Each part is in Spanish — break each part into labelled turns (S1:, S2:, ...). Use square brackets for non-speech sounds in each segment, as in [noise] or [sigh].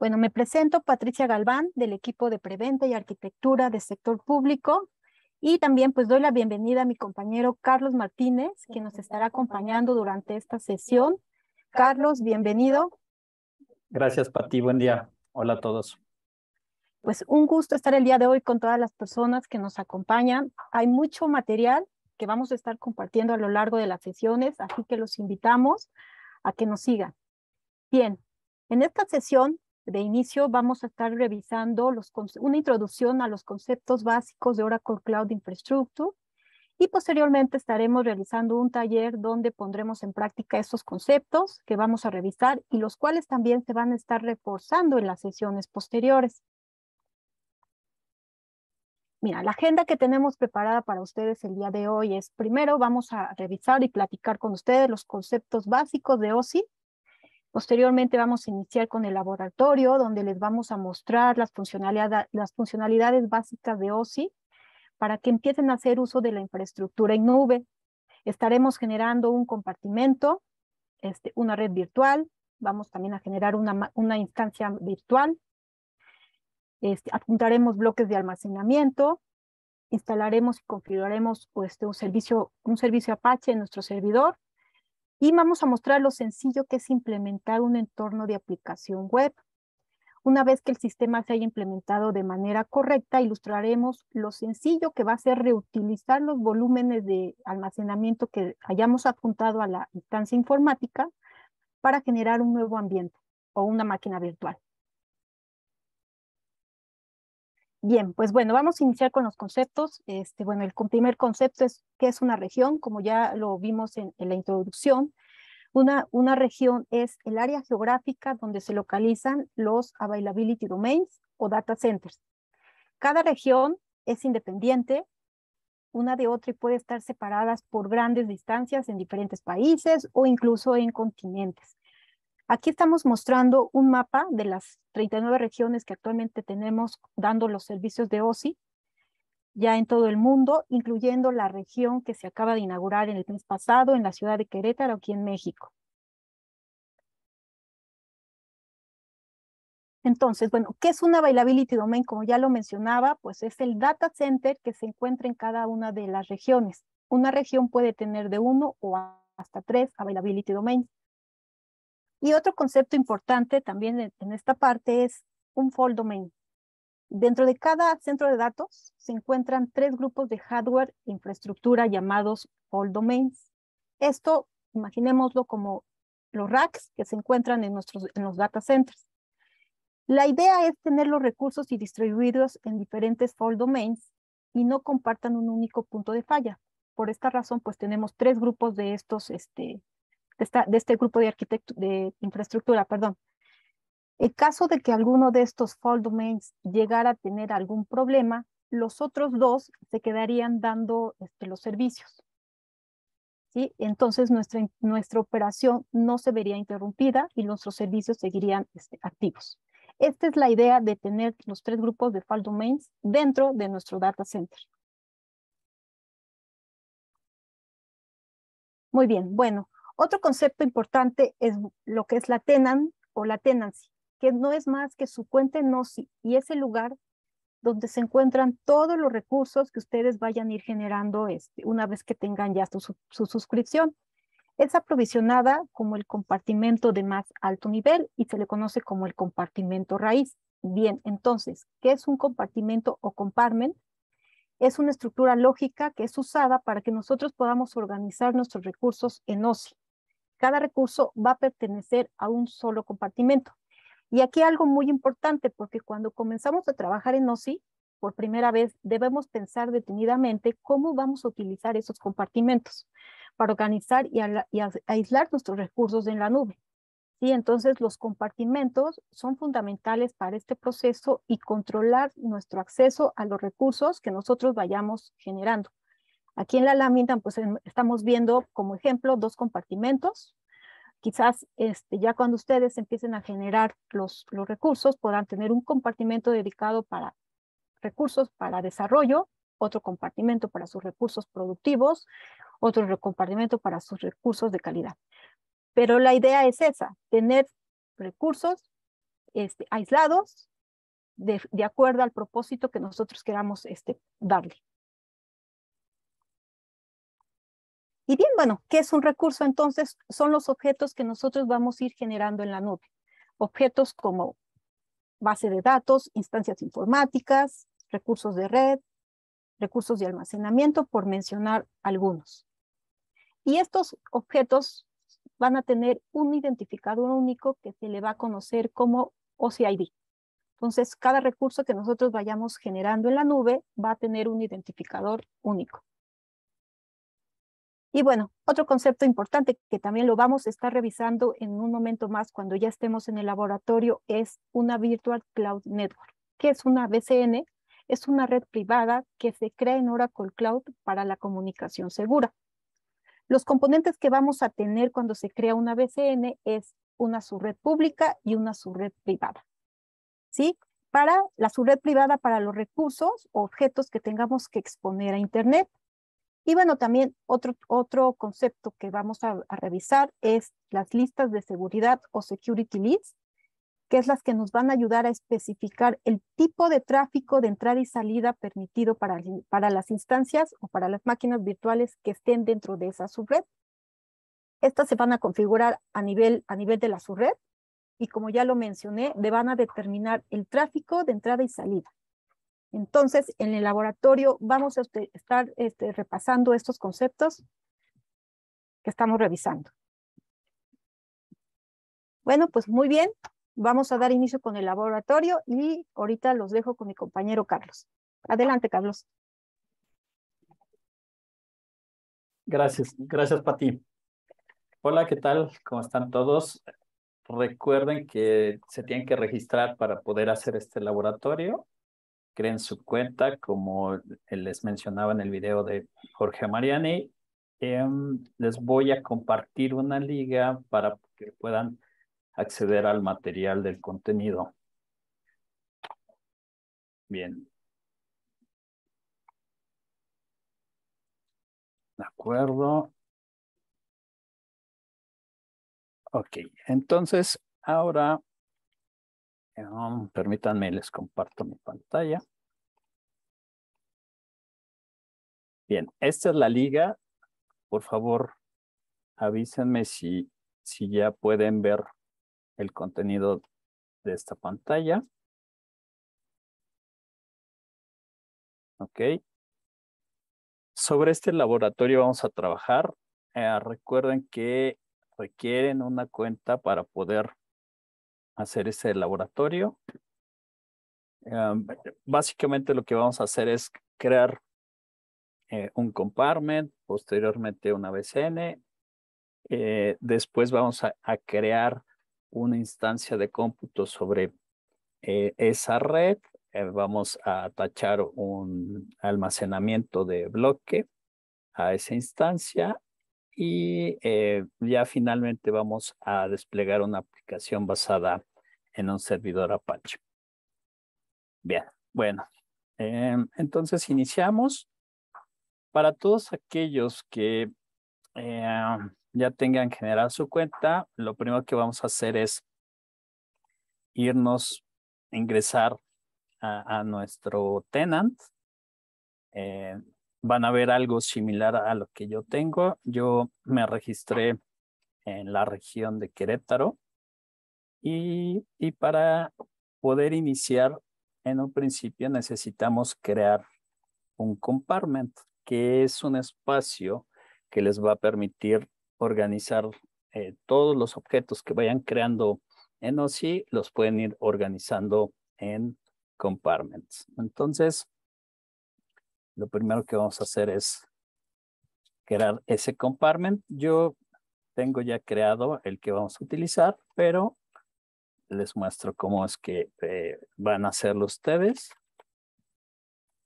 S1: Bueno, me presento Patricia Galván del equipo de Preventa y Arquitectura del sector público y también pues doy la bienvenida a mi compañero Carlos Martínez, que nos estará acompañando durante esta sesión. Carlos, bienvenido.
S2: Gracias, Pati. Buen día. Hola a todos.
S1: Pues un gusto estar el día de hoy con todas las personas que nos acompañan. Hay mucho material que vamos a estar compartiendo a lo largo de las sesiones, así que los invitamos a que nos sigan. Bien, en esta sesión de inicio vamos a estar revisando los, una introducción a los conceptos básicos de Oracle Cloud Infrastructure y posteriormente estaremos realizando un taller donde pondremos en práctica estos conceptos que vamos a revisar y los cuales también se van a estar reforzando en las sesiones posteriores. Mira, la agenda que tenemos preparada para ustedes el día de hoy es, primero vamos a revisar y platicar con ustedes los conceptos básicos de OSI Posteriormente vamos a iniciar con el laboratorio, donde les vamos a mostrar las, funcionalidades básicas de OSI para que empiecen a hacer uso de la infraestructura en nube. Estaremos generando un compartimento, este, una red virtual, vamos también a generar una, instancia virtual, este, apuntaremos bloques de almacenamiento, instalaremos y configuraremos este, un servicio Apache en nuestro servidor y vamos a mostrar lo sencillo que es implementar un entorno de aplicación web. Una vez que el sistema se haya implementado de manera correcta, ilustraremos lo sencillo que va a ser reutilizar los volúmenes de almacenamiento que hayamos apuntado a la instancia informática para generar un nuevo ambiente o una máquina virtual. Bien, pues bueno, vamos a iniciar con los conceptos. Este, bueno, el primer concepto es qué es una región, como ya lo vimos en, la introducción. Una, una, región es el área geográfica donde se localizan los availability domains o data centers. Cada región es independiente una de otra y puede estar separadas por grandes distancias en diferentes países o incluso en continentes. Aquí estamos mostrando un mapa de las 39 regiones que actualmente tenemos dando los servicios de OSI, ya en todo el mundo, incluyendo la región que se acaba de inaugurar en el mes pasado en la ciudad de Querétaro, aquí en México. Entonces, bueno, ¿qué es una Availability Domain? Como ya lo mencionaba, pues es el data center que se encuentra en cada una de las regiones. Una región puede tener de uno o hasta tres Availability Domains. Y otro concepto importante también en, esta parte es un fold domain. Dentro de cada centro de datos se encuentran tres grupos de hardware e infraestructura llamados fold domains. Esto, imaginémoslo como los racks que se encuentran en, nuestros, en los data centers. La idea es tener los recursos y distribuirlos en diferentes fold domains y no compartan un único punto de falla. Por esta razón, pues tenemos tres grupos de estos este, de este grupo de, de infraestructura. Perdón. En caso de que alguno de estos fault domains llegara a tener algún problema, los otros dos se quedarían dando este, los servicios. ¿Sí? Entonces nuestra, nuestra operación no se vería interrumpida y nuestros servicios seguirían este, activos. Esta es la idea de tener los tres grupos de fault domains dentro de nuestro data center. Muy bien, bueno, otro concepto importante es lo que es la tenan o la tenancy, que no es más que su cuenta en OSI y es el lugar donde se encuentran todos los recursos que ustedes vayan a ir generando este, una vez que tengan ya su, su suscripción. Es aprovisionada como el compartimento de más alto nivel y se le conoce como el compartimento raíz. Bien, entonces, ¿qué es un compartimento o compartment? Es una estructura lógica que es usada para que nosotros podamos organizar nuestros recursos en OSI cada recurso va a pertenecer a un solo compartimento. Y aquí algo muy importante, porque cuando comenzamos a trabajar en OSI, por primera vez debemos pensar detenidamente cómo vamos a utilizar esos compartimentos para organizar y, aislar nuestros recursos en la nube. Y Entonces, los compartimentos son fundamentales para este proceso y controlar nuestro acceso a los recursos que nosotros vayamos generando. Aquí en la lámina pues, em, estamos viendo como ejemplo dos compartimentos. Quizás este, ya cuando ustedes empiecen a generar los, los recursos podrán tener un compartimento dedicado para recursos para desarrollo, otro compartimento para sus recursos productivos, otro compartimento para sus recursos de calidad. Pero la idea es esa, tener recursos este, aislados de, de, acuerdo al propósito que nosotros queramos este, darle. Y bien, bueno, ¿qué es un recurso? Entonces, son los objetos que nosotros vamos a ir generando en la nube. Objetos como base de datos, instancias informáticas, recursos de red, recursos de almacenamiento, por mencionar algunos. Y estos objetos van a tener un identificador único que se le va a conocer como OCID. Entonces, cada recurso que nosotros vayamos generando en la nube va a tener un identificador único. Y bueno, otro concepto importante que también lo vamos a estar revisando en un momento más cuando ya estemos en el laboratorio es una Virtual Cloud Network. que es una VCN? Es una red privada que se crea en Oracle Cloud para la comunicación segura. Los componentes que vamos a tener cuando se crea una VCN es una subred pública y una subred privada. ¿Sí? Para la subred privada, para los recursos o objetos que tengamos que exponer a Internet. Y bueno, también otro, otro concepto que vamos a, revisar es las listas de seguridad o security leads, que es las que nos van a ayudar a especificar el tipo de tráfico de entrada y salida permitido para, las instancias o para las máquinas virtuales que estén dentro de esa subred. Estas se van a configurar a nivel, a nivel de la subred y como ya lo mencioné, le van a determinar el tráfico de entrada y salida. Entonces, en el laboratorio vamos a estar este, repasando estos conceptos que estamos revisando. Bueno, pues muy bien. Vamos a dar inicio con el laboratorio y ahorita los dejo con mi compañero Carlos. Adelante, Carlos.
S3: Gracias, gracias, Pati.
S2: Hola, ¿qué tal? ¿Cómo están todos? Recuerden que se tienen que registrar para poder hacer este laboratorio creen su cuenta, como les mencionaba en el video de Jorge Mariani. Em, les voy a compartir una liga para que puedan acceder al material del
S3: contenido. Bien. De acuerdo. Ok, entonces ahora Em, permítanme, les comparto mi pantalla. Bien, esta es la liga. Por favor, avísenme si, si ya pueden ver el contenido de esta pantalla. Ok. Sobre este laboratorio vamos a trabajar. Eh, recuerden
S2: que requieren una cuenta para poder hacer ese laboratorio. Ah, básicamente lo que vamos a hacer es crear eh, un compartment, posteriormente una BCN. Eh, después vamos a, crear una instancia de cómputo sobre eh, esa red. vamos a tachar un almacenamiento de bloque a esa instancia y ya finalmente vamos a desplegar una basada en un servidor Apache. Bien, bueno, em, entonces
S3: iniciamos.
S2: Para todos aquellos que em, ya tengan generado su cuenta, lo primero que vamos a hacer es irnos, a ingresar a, nuestro tenant. Em, van a ver algo similar a lo que yo tengo. Yo me registré en la región de Querétaro. Y, para poder iniciar, en un principio necesitamos crear un compartment, que es un espacio que les va a permitir organizar eh, todos los objetos que vayan creando en OSI, los pueden ir organizando en compartments. Entonces, lo primero que vamos a hacer es crear ese compartment. Yo tengo ya creado el que vamos a utilizar, pero les muestro cómo es que eh, van a hacerlo ustedes.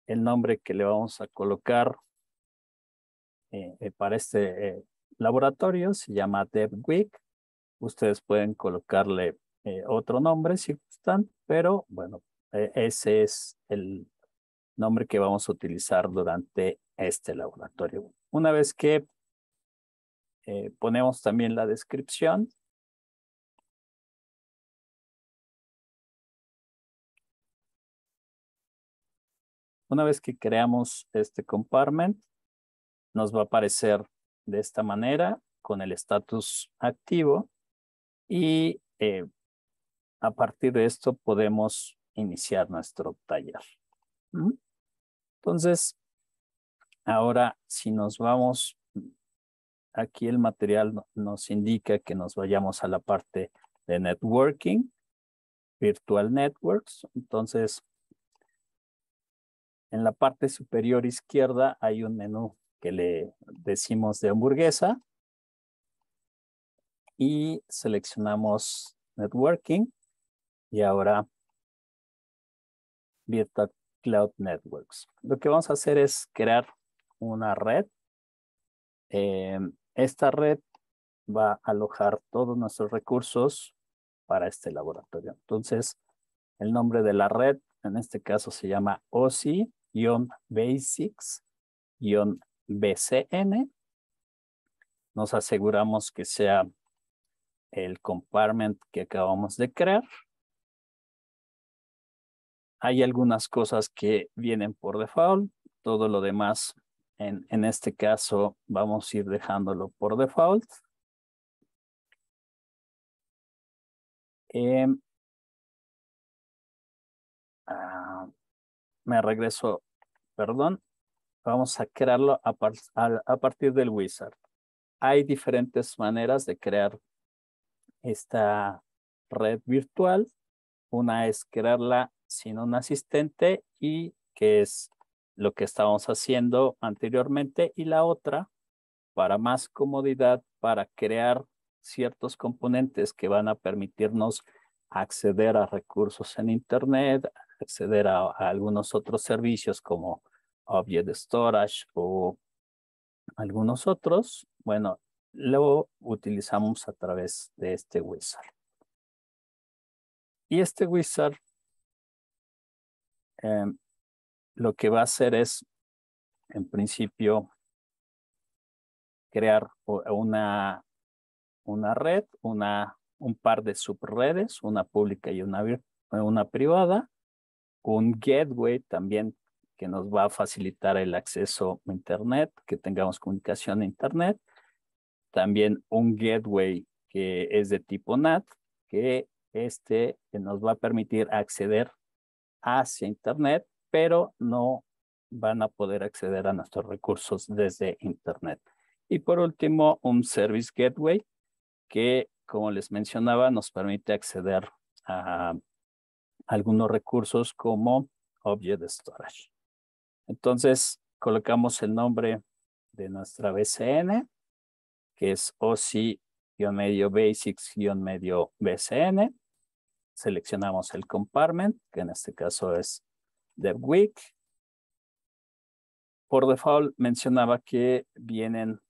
S2: El nombre que le vamos a colocar eh, eh, para este laboratorio se llama DevWeek. Ustedes pueden colocarle otro nombre si gustan, pero bueno, e, ese es el nombre que vamos a utilizar
S3: durante este laboratorio. Una vez que ponemos también la descripción, Una vez que creamos este compartment, nos va a aparecer de esta manera con
S2: el estatus activo y eh, a partir de esto podemos iniciar nuestro taller. Entonces, ahora si nos vamos, aquí el material nos indica que nos vayamos a la parte de networking, virtual networks. Entonces, en la parte superior izquierda hay un menú que le decimos de hamburguesa y seleccionamos networking y ahora Virtual Cloud Networks. Lo que vamos a hacer es crear una red. Eh, esta red va a alojar todos nuestros recursos para este laboratorio. Entonces, el nombre de la red en este caso se llama OSI basics-bcn. Nos aseguramos que sea el compartment que acabamos de crear. Hay algunas cosas que vienen por default,
S3: todo lo demás en, en este caso vamos a ir dejándolo por default. Em, ah, me regreso, perdón,
S2: vamos a crearlo a, partir del wizard. Hay diferentes maneras de crear esta red virtual. Una es crearla sin un asistente y que es lo que estábamos haciendo anteriormente y la otra para más comodidad para crear ciertos componentes que van a permitirnos acceder a recursos en internet, acceder a, algunos otros servicios como Object Storage o algunos otros, bueno, lo
S3: utilizamos a través de este wizard. Y este wizard em, lo que va a hacer es, en principio, crear una,
S2: red, un par de subredes, una pública y una privada, un gateway también que nos va a facilitar el acceso a Internet, que tengamos comunicación a Internet. También un gateway que es de tipo NAT, que este nos va a permitir acceder hacia Internet, pero no van a poder acceder a nuestros recursos desde Internet. Y por último, un Service Gateway que, como les mencionaba, nos permite acceder a algunos recursos como Object Storage. Entonces, colocamos el nombre de nuestra BCN, que es OC-medio basics-medio BCN. Seleccionamos el compartment, que en este caso es week Por default mencionaba que vienen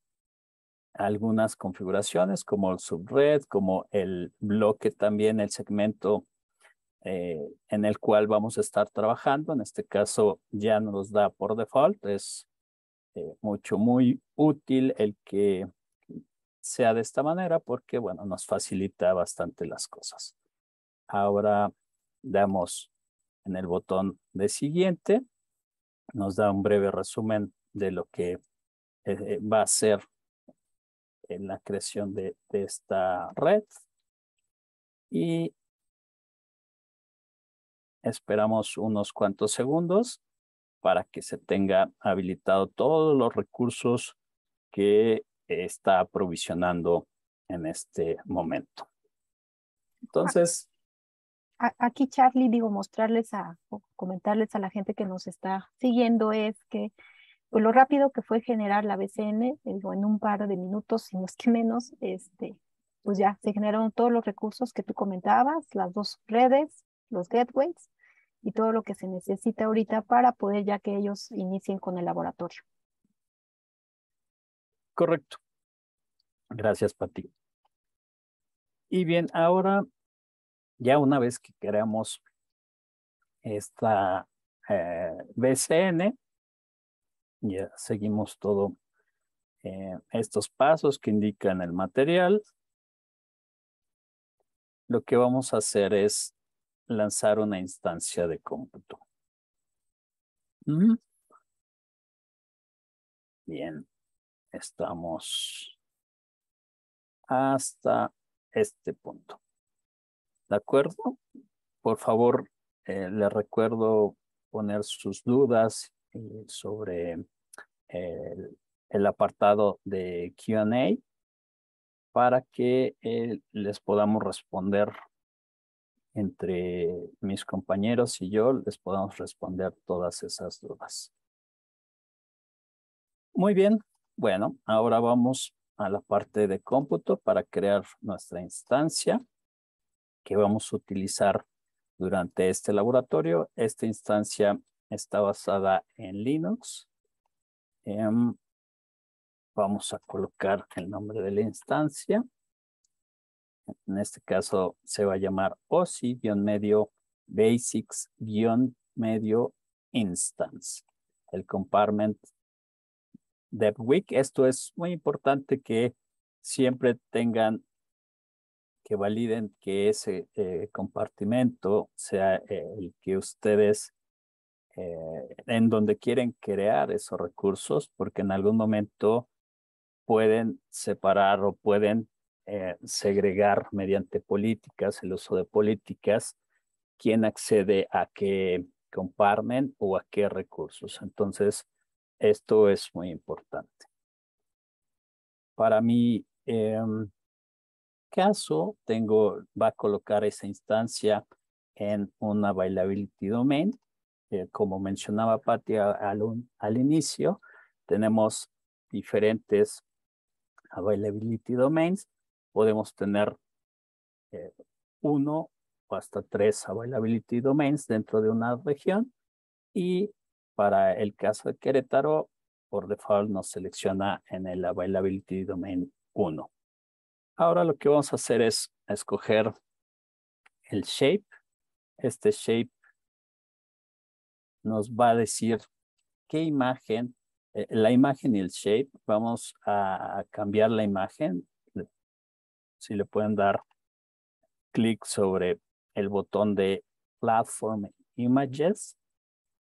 S2: algunas configuraciones como el subred, como el bloque también, el segmento eh, en el cual vamos a estar trabajando. En este caso ya nos da por default. Es eh, mucho, muy útil el que sea de esta manera porque, bueno, nos facilita bastante las cosas. Ahora damos en el botón de siguiente. Nos da un breve
S3: resumen de lo que eh, va a ser en la creación de, de esta red. Y Esperamos unos cuantos segundos para que se tenga
S2: habilitado todos los recursos que está provisionando en este momento.
S3: Entonces.
S1: Aquí, Charlie, digo, mostrarles a, o comentarles a la gente que nos está siguiendo es que pues, lo rápido que fue generar la BCN, digo, en un par de minutos, si no que menos, este, pues ya se generaron todos los recursos que tú comentabas, las dos redes, los gateways, y todo lo que se necesita ahorita para poder ya que ellos inicien con el laboratorio.
S3: Correcto. Gracias, Pati. Y bien, ahora, ya una vez que creamos esta eh, BCN,
S2: ya seguimos todo eh, estos pasos que indican el
S3: material. Lo que vamos a hacer es lanzar una instancia de cómputo. Bien, estamos hasta este punto. ¿De acuerdo? Por
S2: favor, eh, les recuerdo poner sus dudas eh, sobre el, apartado de Q&A para que eh, les podamos responder entre mis compañeros y yo les podamos responder todas esas dudas. Muy bien, bueno, ahora vamos a la parte de cómputo para crear nuestra instancia que vamos a utilizar durante este laboratorio. Esta instancia está basada en Linux. Em, vamos a colocar el nombre de la instancia en este caso se va a llamar OSI-medio basics-medio instance. El compartment de week. Esto es muy importante que siempre tengan que validen que ese eh, compartimento sea eh, el que ustedes eh, en donde quieren crear esos recursos, porque en algún momento pueden separar o pueden eh, segregar mediante políticas, el uso de políticas, quién accede a qué comparmen o a qué recursos. Entonces, esto es muy importante. Para mi em, caso, tengo, va a colocar esa instancia en una availability Domain. Eh, como mencionaba Patia al inicio, tenemos diferentes Availability Domains podemos tener eh, uno o hasta tres availability domains dentro de una región y para el caso de Querétaro, por default nos selecciona en el availability domain 1. Ahora lo que vamos a hacer es escoger el shape. Este shape nos va a decir qué imagen, eh, la imagen y el shape. Vamos a cambiar la imagen si le pueden dar clic sobre el botón de Platform Images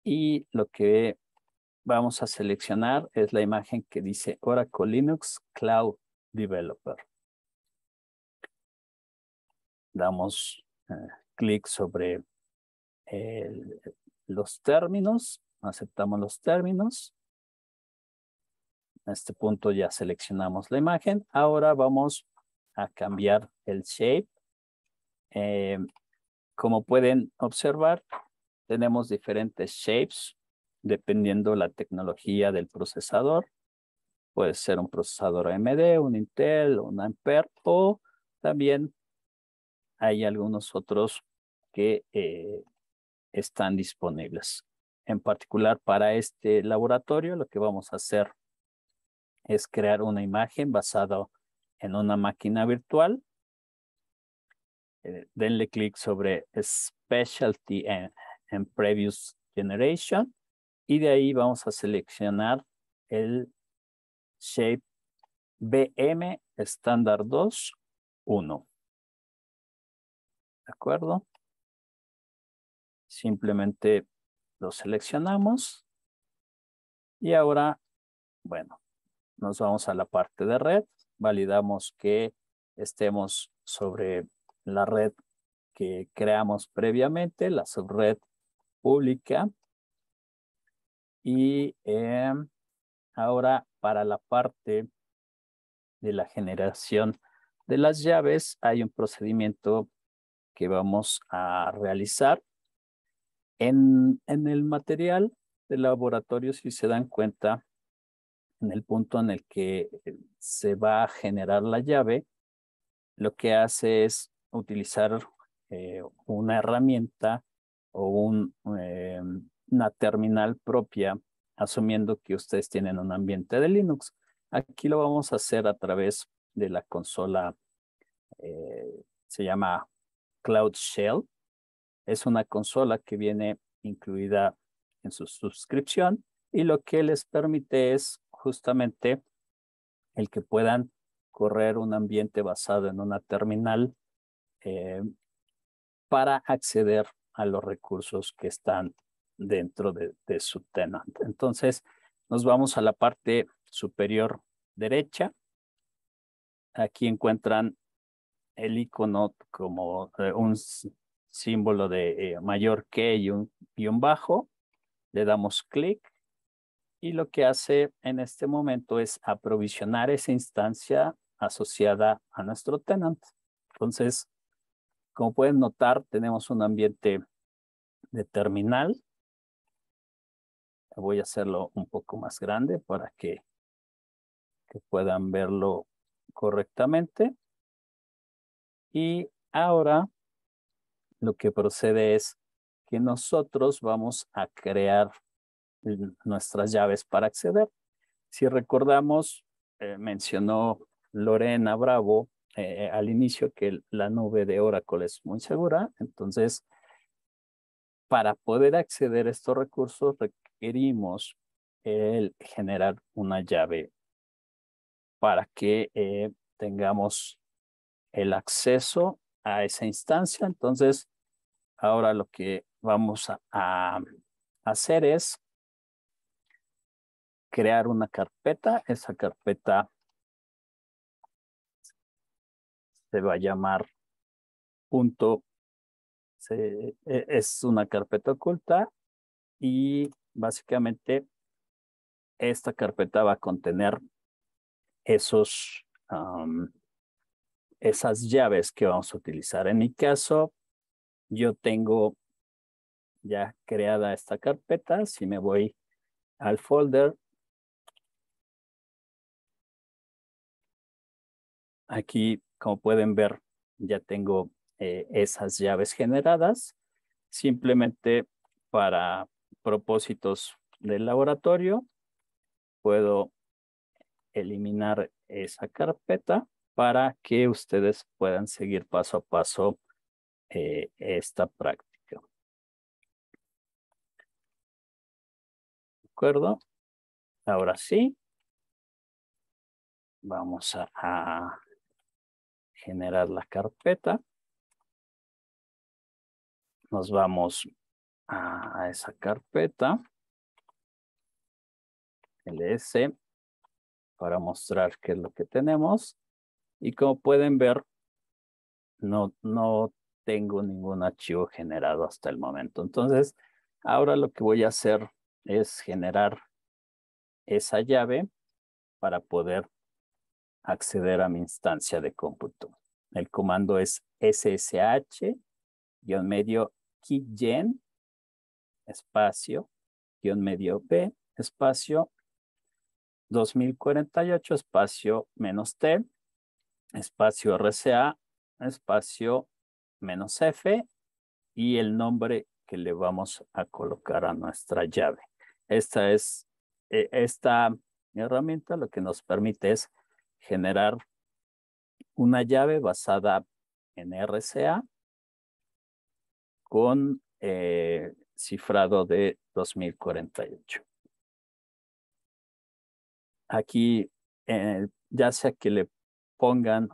S2: y lo que vamos a seleccionar es la imagen que dice Oracle Linux Cloud Developer.
S3: Damos eh, clic sobre los términos, aceptamos los términos.
S2: En este punto ya seleccionamos la imagen. Ahora vamos a cambiar el shape. Em, como pueden observar, tenemos diferentes shapes dependiendo la tecnología del procesador. Puede ser un procesador AMD, un Intel, un Ampere o también hay algunos otros que eh, están disponibles. En particular para este laboratorio lo que vamos a hacer es crear una imagen basada en una máquina virtual. Eh, denle clic sobre Specialty en Previous Generation y de ahí vamos a seleccionar
S3: el Shape BM Standard 2 1. ¿De acuerdo? Simplemente lo seleccionamos y
S2: ahora, bueno, nos vamos a la parte de red validamos que estemos sobre la red que creamos previamente, la subred pública. Y eh, ahora para la parte de la generación de las llaves hay un procedimiento que vamos a realizar. En, en el material de laboratorio, si se dan cuenta, en el punto en el que eh, se va a generar la llave, lo que hace es utilizar eh, una herramienta o eh, una terminal propia, asumiendo que ustedes tienen un ambiente de Linux. Aquí lo vamos a hacer a través de la consola, se llama Cloud Shell. Es una consola que viene incluida en su suscripción y lo que les permite es justamente el que puedan correr un ambiente basado en una terminal eh, para acceder a los recursos que están dentro de, su tenant. Entonces, nos vamos a la parte superior derecha. Aquí encuentran el icono como eh, un símbolo de eh, mayor que y un, y un bajo. Le damos clic y lo que hace en este momento es aprovisionar esa instancia asociada a nuestro tenant. Entonces, como pueden notar, tenemos un ambiente de terminal. Voy a hacerlo un poco más grande para que, que puedan verlo correctamente. Y ahora lo que procede es que nosotros vamos a crear nuestras llaves para acceder. Si recordamos, eh, mencionó Lorena Bravo eh, al inicio que la nube de Oracle es muy segura, entonces para poder acceder a estos recursos requerimos el generar una llave para que eh, tengamos el acceso a esa instancia. Entonces, ahora lo que vamos a hacer es
S3: crear una carpeta. Esa carpeta se va a llamar punto. E,
S2: es una carpeta oculta y básicamente esta carpeta va a contener esos, esas llaves que vamos a utilizar. En mi caso, yo tengo
S3: ya creada esta carpeta. Si me voy al folder, Aquí, como pueden ver, ya tengo eh, esas llaves generadas.
S2: Simplemente para propósitos del laboratorio, puedo eliminar esa carpeta para que
S3: ustedes puedan seguir paso a paso eh, esta práctica. ¿De acuerdo? Ahora sí. Vamos a generar la carpeta. Nos vamos a esa carpeta. LS para mostrar qué es lo que tenemos. Y como
S2: pueden ver, no, no tengo ningún archivo generado hasta el momento. Entonces, ahora lo que voy a hacer es generar esa llave para poder acceder a mi instancia de cómputo. El comando es ssh guión medio keygen espacio guión medio b espacio 2048 espacio menos t espacio rca espacio menos f y el nombre que le vamos a colocar a nuestra llave. Esta es e, esta herramienta lo que nos permite es generar una llave basada en RCA con eh, cifrado de 2048. Aquí, eh, ya sea que le pongan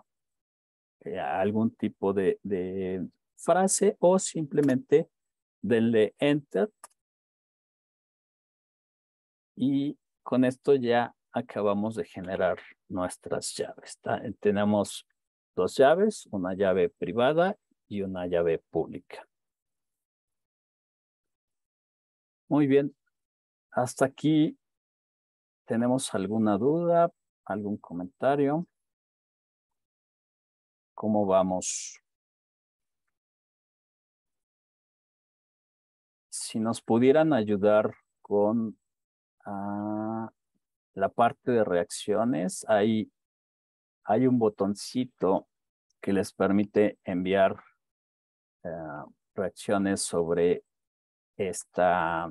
S2: eh, algún tipo de, de frase o simplemente denle enter y con esto ya acabamos de generar nuestras llaves. Tenemos
S3: dos llaves, una llave privada y una llave pública. Muy bien, hasta aquí tenemos alguna duda, algún comentario. ¿Cómo vamos? Si nos pudieran ayudar con ah,
S2: la parte de reacciones, hay, hay un botoncito que les permite enviar eh, reacciones sobre esta,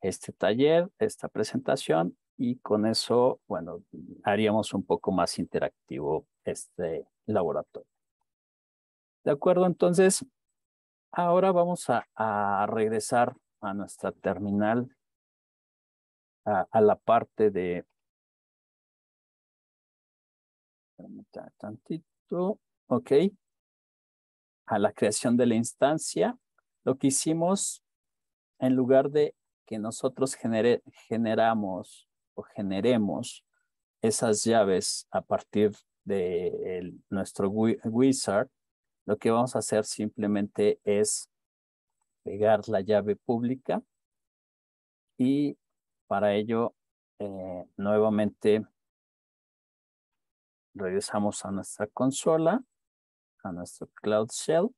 S2: este taller, esta presentación, y con eso, bueno, haríamos un poco más interactivo este laboratorio. De acuerdo, entonces, ahora vamos a,
S3: a regresar a nuestra terminal a, la parte de... Tantito, ok. A la creación de la instancia, lo que
S2: hicimos en lugar de que nosotros genere, generamos o generemos esas llaves a partir de nuestro wizard, lo que vamos a hacer simplemente es pegar la llave pública y para ello,
S3: eh, nuevamente regresamos a nuestra consola, a nuestro Cloud Shell.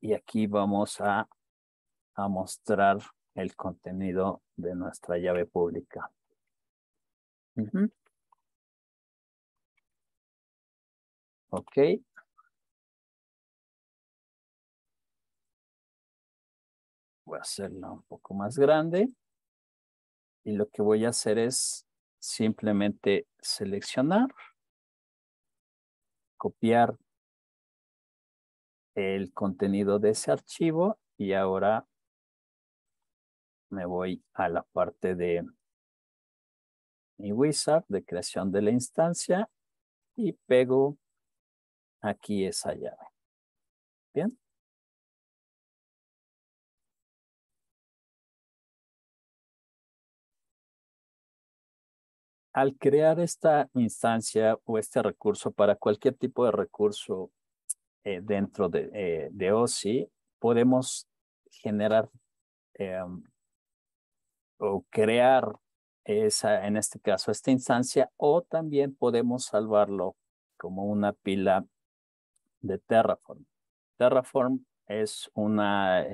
S3: Y aquí vamos a, mostrar el contenido de nuestra llave pública. Ok. voy a hacerla un poco más grande. Y lo que voy a hacer es simplemente seleccionar, copiar el contenido de ese archivo y ahora me voy a la parte de mi wizard de creación de la instancia y pego aquí esa llave. al crear esta instancia
S2: o este recurso para cualquier tipo de recurso eh, dentro de, eh, OSI, podemos generar em, o crear esa, en este caso, esta instancia, o también podemos salvarlo como una pila de Terraform. Terraform es una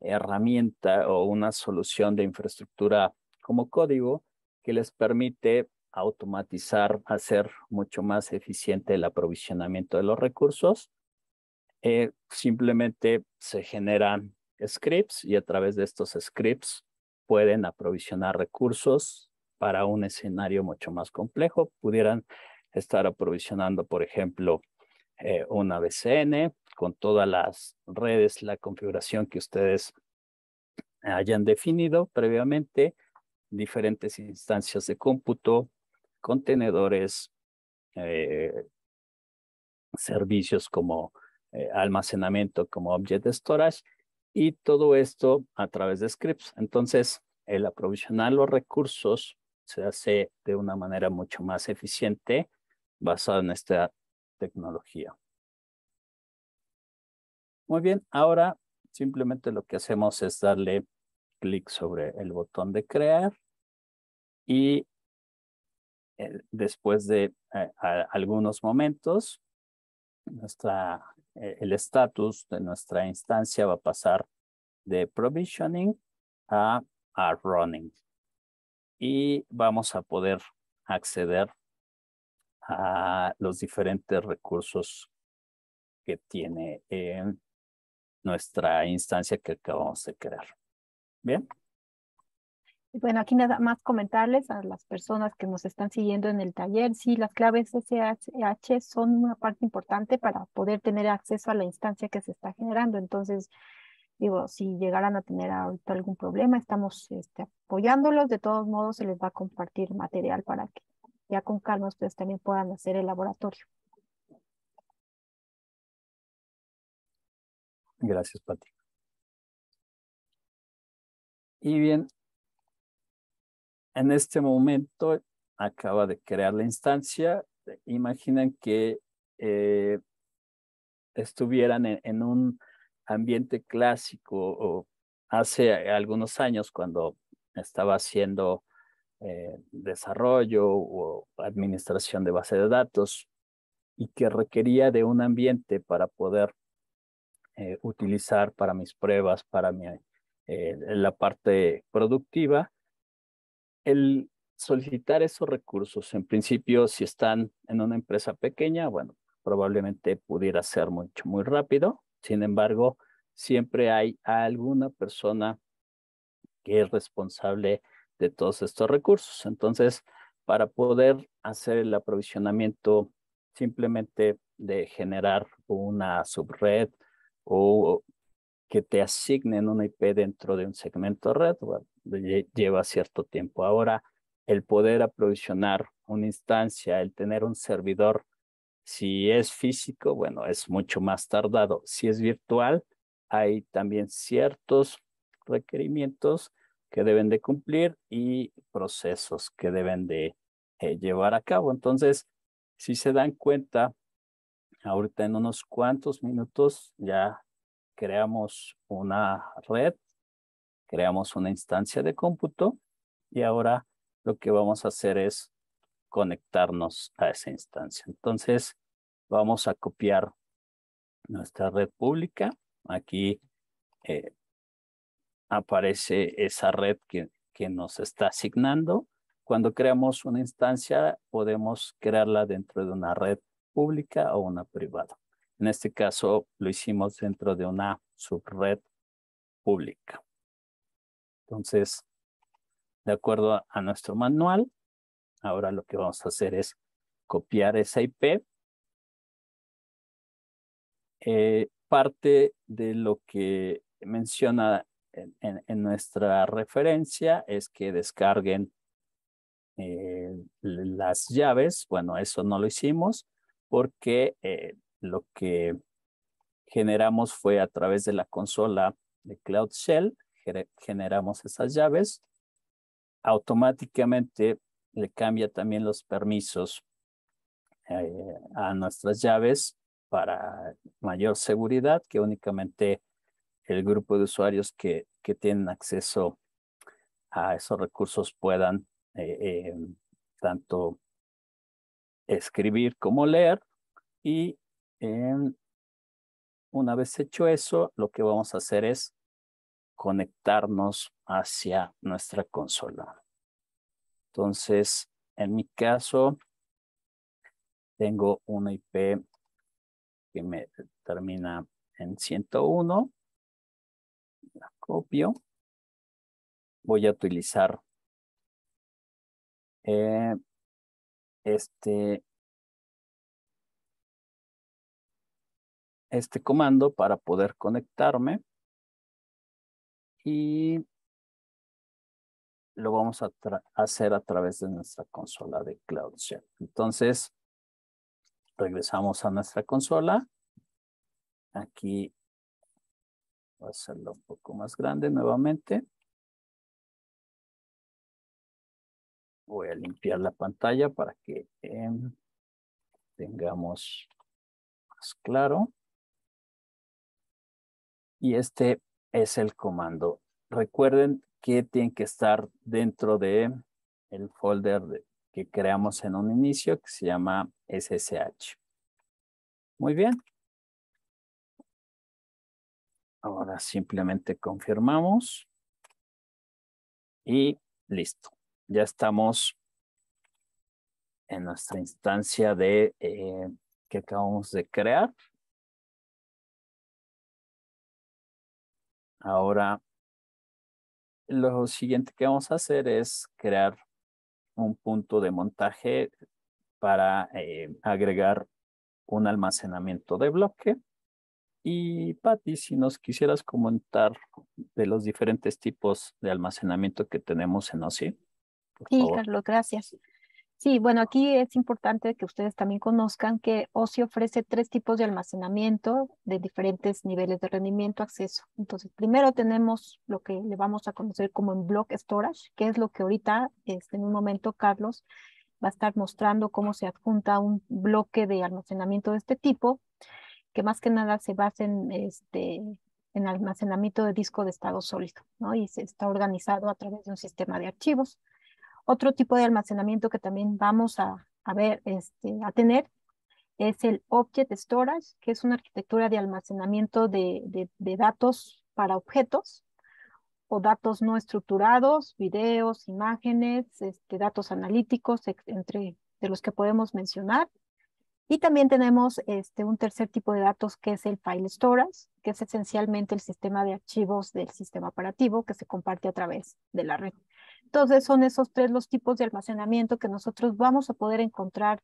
S2: herramienta o una solución de infraestructura como código que les permite automatizar, hacer mucho más eficiente el aprovisionamiento de los recursos. Eh, simplemente se generan scripts y a través de estos scripts pueden aprovisionar recursos para un escenario mucho más complejo. Pudieran estar aprovisionando, por ejemplo, eh, una VCN con todas las redes, la configuración que ustedes hayan definido previamente diferentes instancias de cómputo, contenedores, eh, servicios como eh, almacenamiento, como object storage, y todo esto a través de scripts. Entonces, el aprovisionar los recursos se hace de una manera mucho más eficiente basada en esta tecnología. Muy bien, ahora simplemente lo que hacemos es darle clic sobre el botón de crear y eh, después de eh, algunos momentos, nuestra, eh, el estatus de nuestra instancia va a pasar de provisioning a, running. Y vamos a poder acceder a los diferentes recursos que tiene nuestra instancia que acabamos de crear.
S3: Bien.
S1: Bueno, aquí nada más comentarles a las personas que nos están siguiendo en el taller, sí, las claves SH son una parte importante para poder tener acceso a la instancia que se está generando. Entonces, digo, si llegaran a tener ahorita algún problema, estamos este, apoyándolos. De todos modos, se les va a compartir material para que ya con calma ustedes también puedan hacer el laboratorio.
S3: Gracias, Pati. Y bien, en este momento acaba de crear la instancia.
S2: Imaginen que eh, estuvieran en, un ambiente clásico o hace algunos años cuando estaba haciendo eh, desarrollo o administración de base de datos y que requería de un ambiente para poder eh, utilizar para mis pruebas, para mi, la parte productiva el solicitar esos recursos, en principio, si están en una empresa pequeña, bueno, probablemente pudiera ser mucho, muy rápido. Sin embargo, siempre hay alguna persona que es responsable de todos estos recursos. Entonces, para poder hacer el aprovisionamiento simplemente de generar una subred o que te asignen una IP dentro de un segmento red lleva cierto tiempo. Ahora, el poder aprovisionar una instancia, el tener un servidor, si es físico, bueno, es mucho más tardado. Si es virtual, hay también ciertos requerimientos que deben de cumplir y procesos que deben de eh, llevar a cabo. Entonces, si se dan cuenta, ahorita en unos cuantos minutos ya creamos una red, creamos una instancia de cómputo y ahora lo que vamos a hacer es conectarnos a esa instancia. Entonces, vamos a copiar nuestra red pública. Aquí eh, aparece esa red que nos está asignando. Cuando creamos una instancia, podemos crearla dentro de una red pública o una privada. En este caso, lo hicimos dentro de una subred pública. Entonces, de acuerdo a nuestro manual, ahora lo que vamos a hacer es copiar esa IP. Eh, parte de lo que menciona en, nuestra referencia es que descarguen eh, las llaves. Bueno, eso no lo hicimos porque eh, lo que generamos fue a través de la consola de Cloud Shell, generamos esas llaves. Automáticamente le cambia también los permisos eh, a nuestras llaves para mayor seguridad que únicamente el grupo de usuarios que, tienen acceso a esos recursos puedan eh, eh, tanto escribir como leer y una vez hecho eso, lo que vamos a hacer es conectarnos hacia nuestra consola. Entonces, en mi caso,
S3: tengo una IP que me termina en 101. La copio. Voy a utilizar eh, este este comando para poder conectarme. Y lo vamos a hacer a través de nuestra consola de Cloud Entonces, regresamos a nuestra consola. Aquí voy a hacerlo un poco más grande nuevamente. Voy a limpiar la pantalla para que em, tengamos más claro.
S2: Y este es el comando. Recuerden que tiene que estar dentro de el folder que creamos en un inicio que se llama
S3: SSH. Muy bien. Ahora simplemente confirmamos. Y listo. Ya estamos en nuestra instancia de eh, que acabamos de crear. Ahora, lo siguiente que vamos
S2: a hacer es crear un punto de montaje para eh, agregar un almacenamiento de bloque. Y Patti, si nos quisieras comentar de los diferentes tipos de almacenamiento que tenemos en OSI.
S1: Sí, Carlos, gracias. Sí, bueno, aquí es importante que ustedes también conozcan que OSI ofrece tres tipos de almacenamiento de diferentes niveles de rendimiento, acceso. Entonces, primero tenemos lo que le vamos a conocer como en block storage, que es lo que ahorita, este, en un momento, Carlos va a estar mostrando cómo se adjunta un bloque de almacenamiento de este tipo, que más que nada se basa en, este, en almacenamiento de disco de estado sólido, ¿no? Y se está organizado a través de un sistema de archivos. Otro tipo de almacenamiento que también vamos a, a ver, este, a tener, es el Object Storage, que es una arquitectura de almacenamiento de, de, de datos para objetos o datos no estructurados, videos, imágenes, este, datos analíticos, e, entre de los que podemos mencionar. Y también tenemos este, un tercer tipo de datos que es el file storage, que es esencialmente el sistema de archivos del sistema operativo que se comparte a través de la red. Entonces son esos tres los tipos de almacenamiento que nosotros vamos a poder encontrar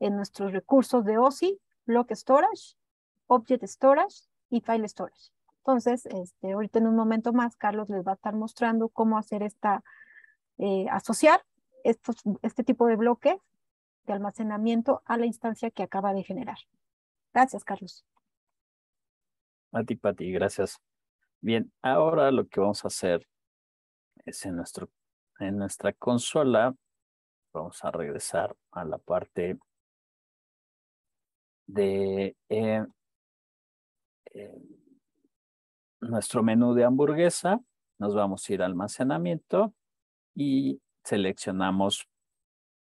S1: en nuestros recursos de OSI, Block Storage, Object Storage y File Storage. Entonces, este, ahorita en un momento más, Carlos les va a estar mostrando cómo hacer esta, eh, asociar estos, este tipo de bloques de almacenamiento a la instancia que acaba de generar. Gracias, Carlos.
S2: A ti, Pati, gracias. Bien, ahora lo que vamos a hacer es en nuestro
S3: en nuestra consola, vamos a regresar a la parte de eh, eh,
S2: nuestro menú de hamburguesa. Nos vamos a ir a almacenamiento y seleccionamos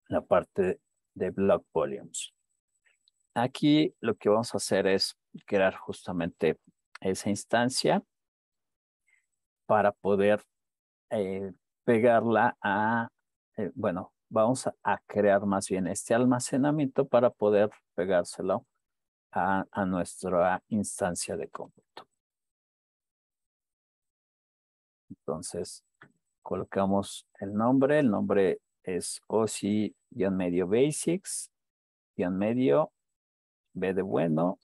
S2: la parte de block volumes. Aquí lo que vamos a hacer es crear justamente esa instancia para poder eh, pegarla a, eh, bueno, vamos a, crear más bien este almacenamiento para poder pegárselo a, nuestra instancia de cómputo. Entonces, colocamos el nombre. El nombre es oc medio basics,
S3: medio, B de bueno,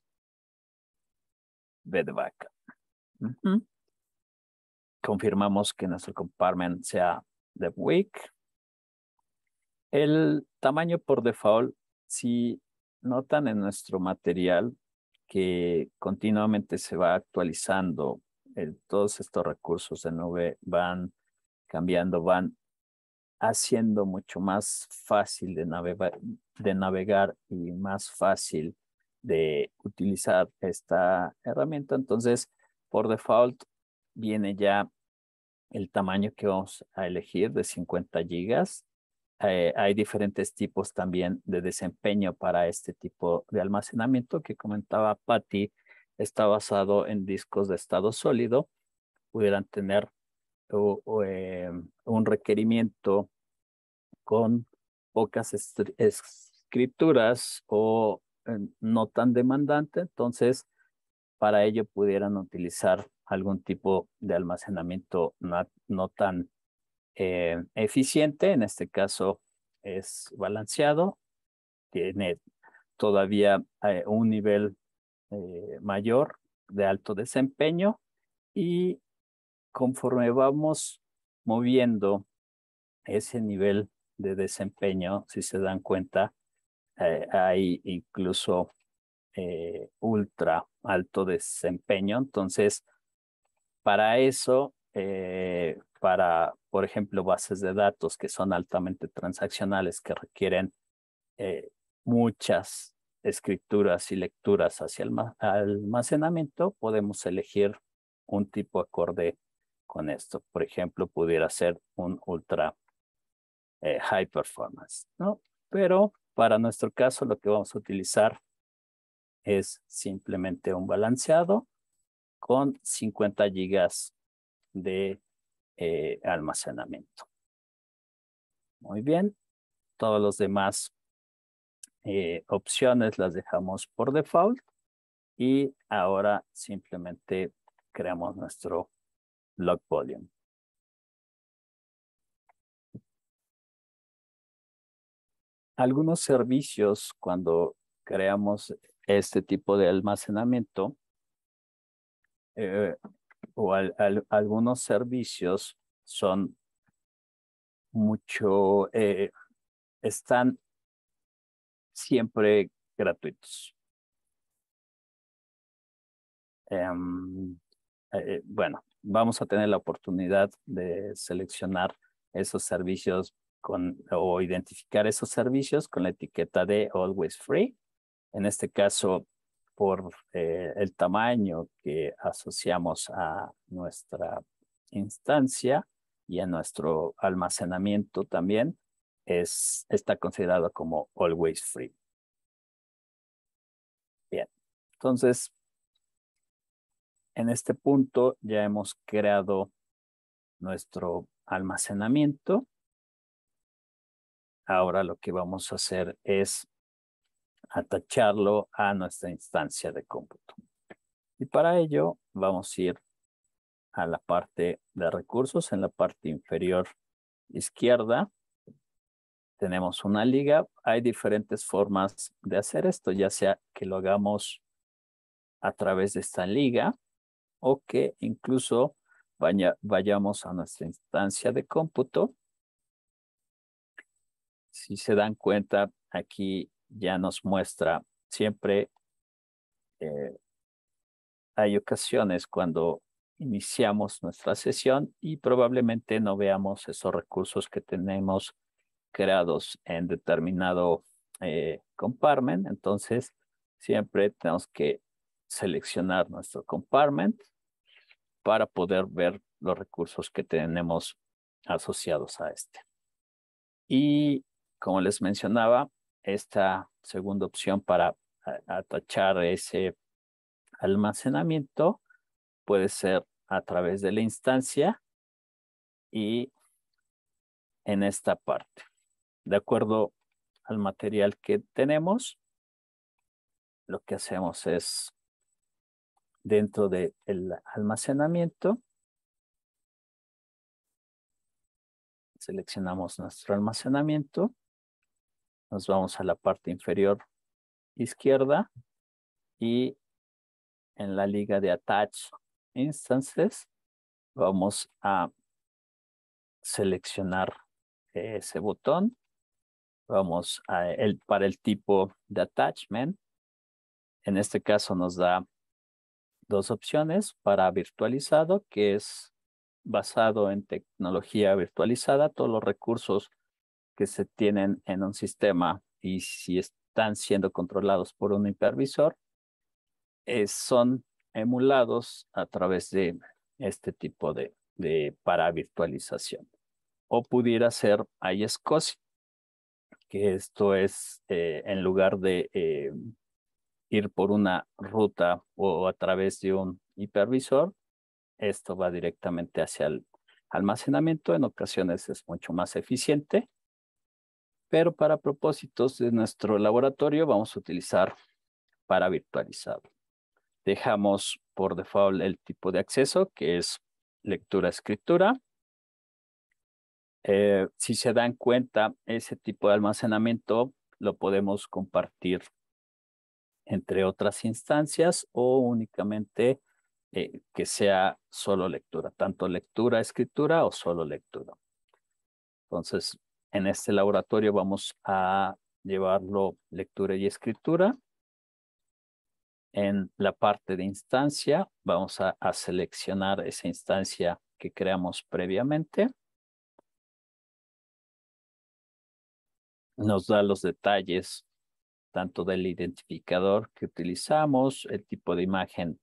S3: B de vaca confirmamos que nuestro compartment sea
S2: the week. El tamaño por default, si notan en nuestro material que continuamente se va actualizando, todos estos recursos de nube van cambiando, van haciendo mucho más fácil de de navegar y más fácil de utilizar esta herramienta. Entonces, por default, viene ya el tamaño que vamos a elegir de 50 gigas. Eh, hay diferentes tipos también de desempeño para este tipo de almacenamiento que comentaba Patty. Está basado en discos de estado sólido. Pudieran tener eh, un requerimiento con pocas escrituras o eh, no tan demandante. Entonces, para ello pudieran utilizar algún tipo de almacenamiento no, tan eh, eficiente, en este caso es balanceado, tiene todavía eh, un nivel eh, mayor de alto desempeño y conforme vamos moviendo ese nivel de desempeño, si se dan cuenta, hay incluso ultra alto desempeño, entonces para eso, eh, para, por ejemplo, bases de datos que son altamente transaccionales, que requieren eh, muchas escrituras y lecturas hacia el almacenamiento, podemos elegir un tipo acorde con esto. Por ejemplo, pudiera ser un ultra eh, high performance, ¿no? Pero para nuestro caso, lo que vamos a utilizar es simplemente un balanceado con 50 gigas de eh, almacenamiento. Muy bien. Todos los demás eh, opciones las dejamos por default y ahora simplemente
S3: creamos nuestro log volume. Algunos servicios cuando creamos este tipo de almacenamiento
S2: eh, o algunos servicios son
S3: mucho, eh, están siempre gratuitos. Em,
S2: eh, bueno, vamos a tener la oportunidad de seleccionar esos servicios con, o identificar esos servicios con la etiqueta de Always Free. En este caso, por eh, el tamaño que asociamos a nuestra instancia y a nuestro
S3: almacenamiento también, es, está considerado como always free. Bien, entonces, en este punto ya hemos creado nuestro almacenamiento.
S2: Ahora lo que vamos a hacer es atacharlo a nuestra instancia de cómputo. Y para ello vamos a ir a la parte de recursos, en la parte inferior izquierda. Tenemos una liga. Hay diferentes formas de hacer esto, ya sea que lo hagamos a través de esta liga o que incluso vayamos a nuestra instancia de cómputo. Si se dan cuenta, aquí ya nos muestra siempre eh, hay ocasiones cuando iniciamos nuestra sesión y probablemente no veamos esos recursos que tenemos creados en determinado eh, compartment. Entonces, siempre tenemos que seleccionar nuestro compartment para poder ver los recursos que tenemos asociados a este. Y como les mencionaba, esta segunda opción para atachar ese almacenamiento puede ser a través de la instancia y en esta parte. De acuerdo al material que tenemos,
S3: lo que hacemos es dentro del el almacenamiento, seleccionamos nuestro almacenamiento nos vamos a la parte inferior
S2: izquierda y en la liga de Attach Instances vamos a seleccionar ese botón. Vamos a el, para el tipo de attachment. En este caso nos da dos opciones para virtualizado, que es basado en tecnología virtualizada, todos los recursos que se tienen en un sistema y si están siendo controlados por un hipervisor, eh, son emulados a través de este tipo de, para virtualización. O pudiera ser iSCSI, que esto es eh, en lugar de eh, ir por una ruta o a través de un hipervisor, esto va directamente hacia el almacenamiento. En ocasiones es mucho más eficiente pero para propósitos de nuestro laboratorio vamos a utilizar para virtualizado. Dejamos por default el tipo de acceso, que es lectura-escritura. Eh, si se dan cuenta, ese tipo de almacenamiento lo podemos compartir entre otras instancias o únicamente eh, que sea solo lectura, tanto lectura, escritura o solo lectura. Entonces, en este laboratorio vamos a llevarlo lectura y escritura. En la parte de instancia vamos a,
S3: seleccionar esa instancia que creamos previamente. Nos da los detalles tanto del
S2: identificador que utilizamos, el tipo de imagen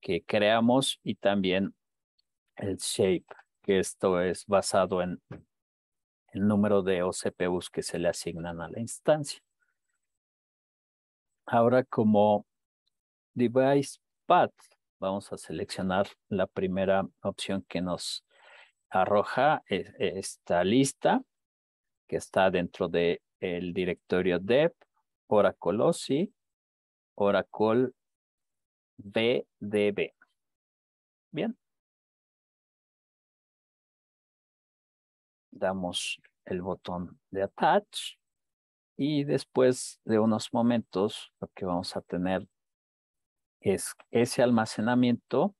S2: que creamos y también el shape, que esto es basado en el número de OCPUs que se le asignan a la instancia. Ahora como device path, vamos a seleccionar la primera opción que nos arroja e, esta lista que está dentro del el directorio dev, Oracle
S3: OSI, Oracle BDB. Bien. Damos el botón de attach y después de unos
S2: momentos lo que vamos a tener es ese almacenamiento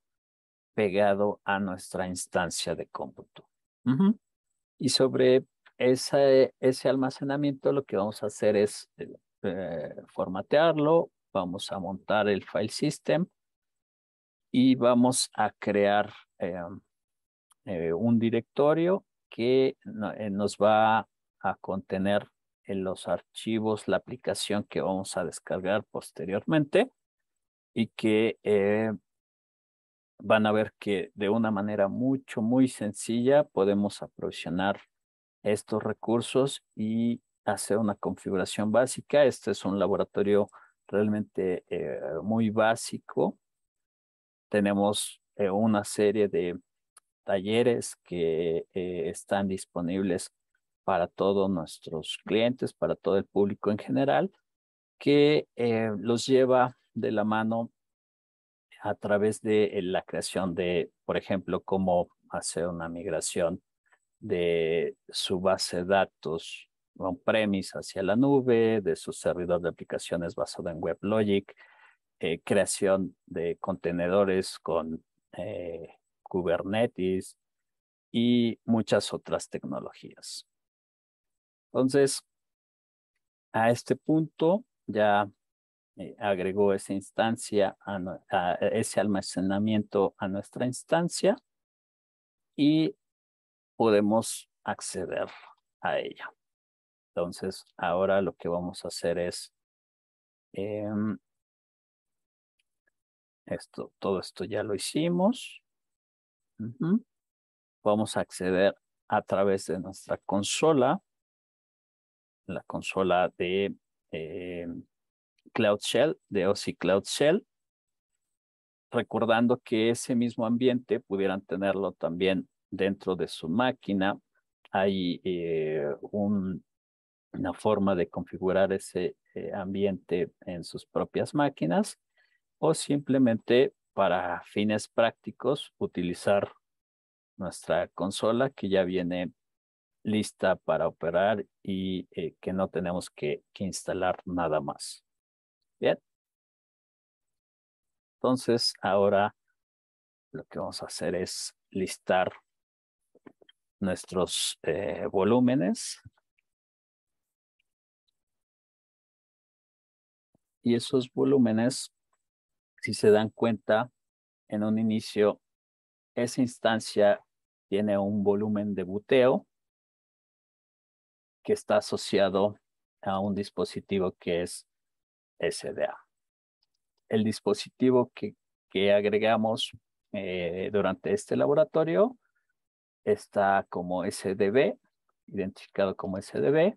S2: pegado a nuestra instancia de cómputo. Y sobre ese, ese almacenamiento lo que vamos a hacer es eh, formatearlo, vamos a montar el file system y vamos a crear eh, eh, un directorio que eh, nos va a contener en los archivos la aplicación que vamos a descargar posteriormente y que eh, van a ver que de una manera mucho, muy sencilla podemos aprovisionar estos recursos y hacer una configuración básica. Este es un laboratorio realmente eh, muy básico. Tenemos una serie de talleres que eh, están disponibles para todos nuestros clientes, para todo el público en general, que eh, los lleva de la mano a través de eh, la creación de, por ejemplo, cómo hacer una migración de su base de datos on-premise hacia la nube, de su servidor de aplicaciones basado en WebLogic, creación de contenedores con Kubernetes y muchas otras tecnologías. Entonces, a este punto ya eh, agregó esa instancia, ese almacenamiento a nuestra instancia y podemos acceder
S3: a ella. Entonces, ahora lo que vamos a hacer es em, esto, todo esto ya lo hicimos. Vamos a acceder a través de nuestra
S2: consola, la consola de eh, Cloud Shell, de OSI Cloud Shell, recordando que ese mismo ambiente pudieran tenerlo también dentro de su máquina. Hay eh, una forma de configurar ese eh, ambiente en sus propias máquinas o simplemente para fines prácticos utilizar nuestra consola que ya viene lista para operar y eh, que no tenemos que, instalar nada más.
S3: Bien. Entonces, ahora lo que vamos a hacer es listar nuestros eh, volúmenes. Y esos volúmenes si se dan cuenta, en un inicio,
S2: esa instancia tiene un volumen de buteo que está asociado a un dispositivo que es SDA. El dispositivo que, agregamos eh, durante este laboratorio está como SDB, identificado como SDB,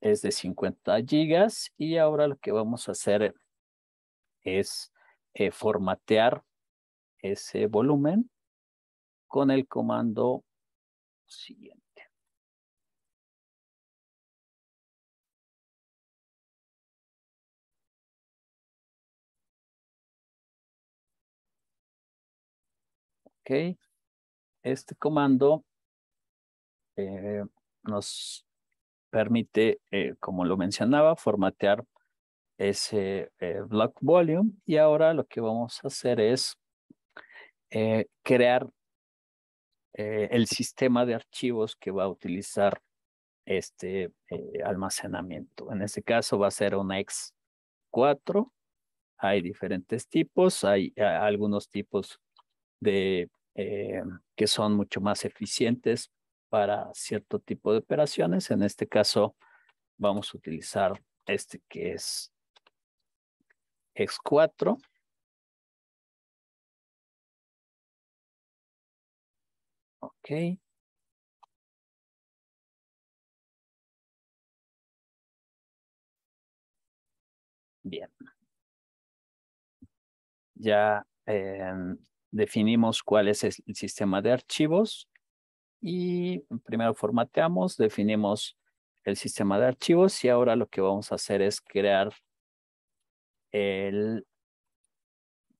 S2: es de 50 gigas y ahora lo que vamos a hacer es eh, formatear ese
S3: volumen con el comando siguiente. Ok, este comando eh,
S2: nos permite, eh, como lo mencionaba, formatear ese eh, block volume y ahora lo que vamos a hacer es eh, crear eh, el sistema de archivos que va a utilizar este almacenamiento. En este caso va a ser un X4. Hay diferentes tipos, hay, algunos tipos de, que son mucho más eficientes para cierto tipo de
S3: operaciones. En este caso vamos a utilizar este que es x 4. Ok. Bien. Ya em, definimos
S2: cuál es el sistema de archivos y primero formateamos, definimos el sistema de archivos y ahora lo que vamos a hacer es crear el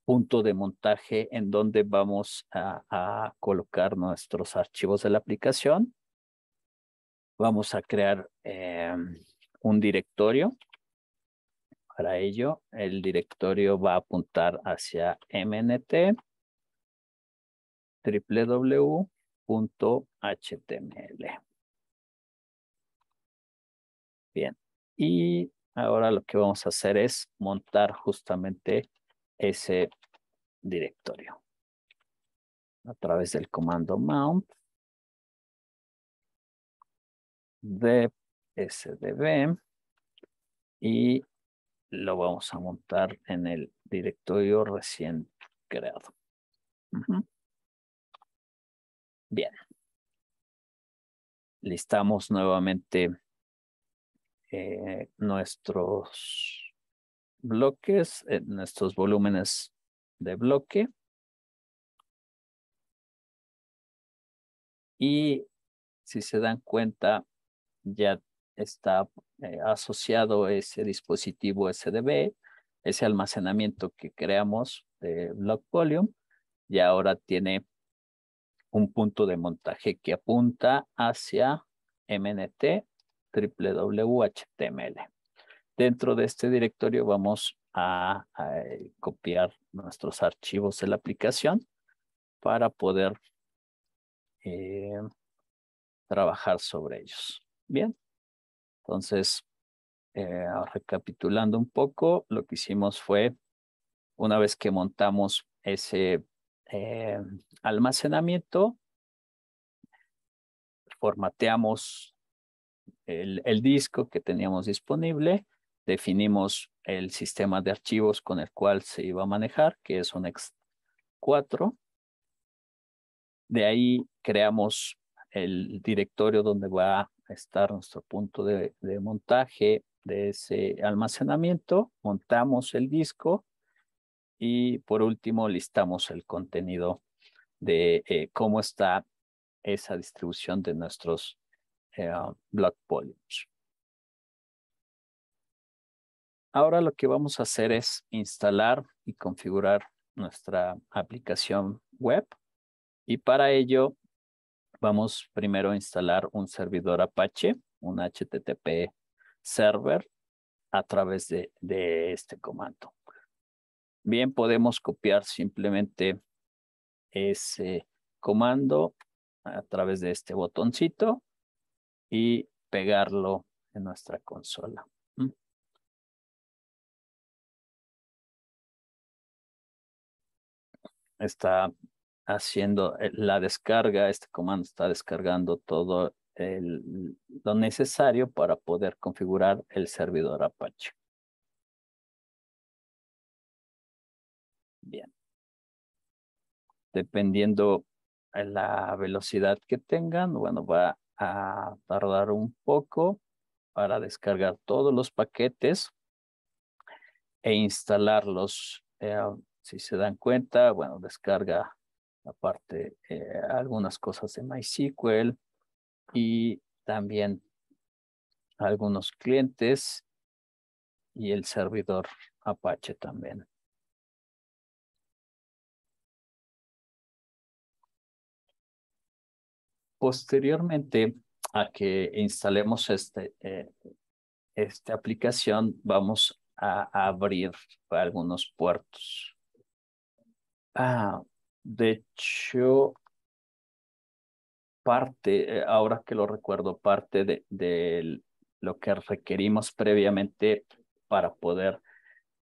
S2: punto de montaje en donde vamos a, colocar nuestros archivos de la aplicación. Vamos a crear em, un directorio. Para ello, el directorio va a apuntar hacia mnt www.html. Bien, y Ahora lo que vamos a hacer es
S3: montar justamente ese directorio a través del comando mount de sdb y lo vamos a montar en el directorio recién creado. Bien. Listamos nuevamente eh, nuestros bloques, eh, nuestros volúmenes de bloque. Y si se dan cuenta, ya está eh, asociado ese dispositivo SDB,
S2: ese almacenamiento que creamos de block volume, y ahora tiene un punto de montaje que apunta hacia MNT www.html. Dentro de este directorio vamos a, eh, copiar nuestros archivos de la aplicación para poder eh, trabajar sobre ellos. Bien, entonces, eh, recapitulando un poco, lo que hicimos fue, una vez que montamos ese almacenamiento, formateamos el, disco que teníamos disponible, definimos el sistema de archivos con el cual se iba a manejar, que es un X4. De ahí creamos el directorio donde va a estar nuestro punto de, montaje de ese almacenamiento, montamos el disco y por último listamos el contenido de eh, cómo está esa distribución de nuestros eh, Block Ahora lo que vamos a hacer es instalar y configurar nuestra aplicación web y para ello vamos primero a instalar un servidor Apache, un HTTP server a través de, de este comando. Bien, podemos copiar simplemente ese comando a través de este botoncito
S3: y pegarlo en nuestra consola. Mm. Está haciendo eh, la descarga, este comando está descargando todo lo necesario para poder configurar el servidor Apache. Bien. Dependiendo eh, la velocidad que tengan, bueno, va tardar
S2: un poco para descargar todos los paquetes e instalarlos. Eh, si se dan cuenta, bueno, descarga aparte eh, algunas cosas de MySQL y también
S3: algunos clientes y el servidor Apache también. Posteriormente a que
S2: instalemos este, eh, esta aplicación, vamos a abrir algunos puertos. Ah, de hecho, parte, eh, ahora que lo recuerdo, parte de, lo que requerimos previamente para poder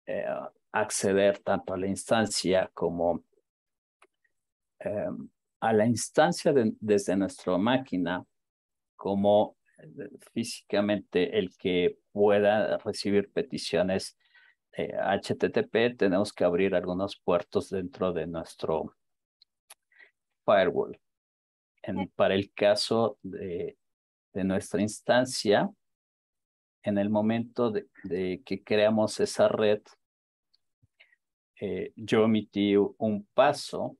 S2: eh, acceder tanto a la instancia como em, a la instancia desde nuestra máquina como eh, físicamente el que pueda recibir peticiones HTTP, eh, tenemos que abrir algunos puertos dentro de nuestro firewall. para el caso de, nuestra instancia, en el momento de, que creamos esa red, eh, yo omití un paso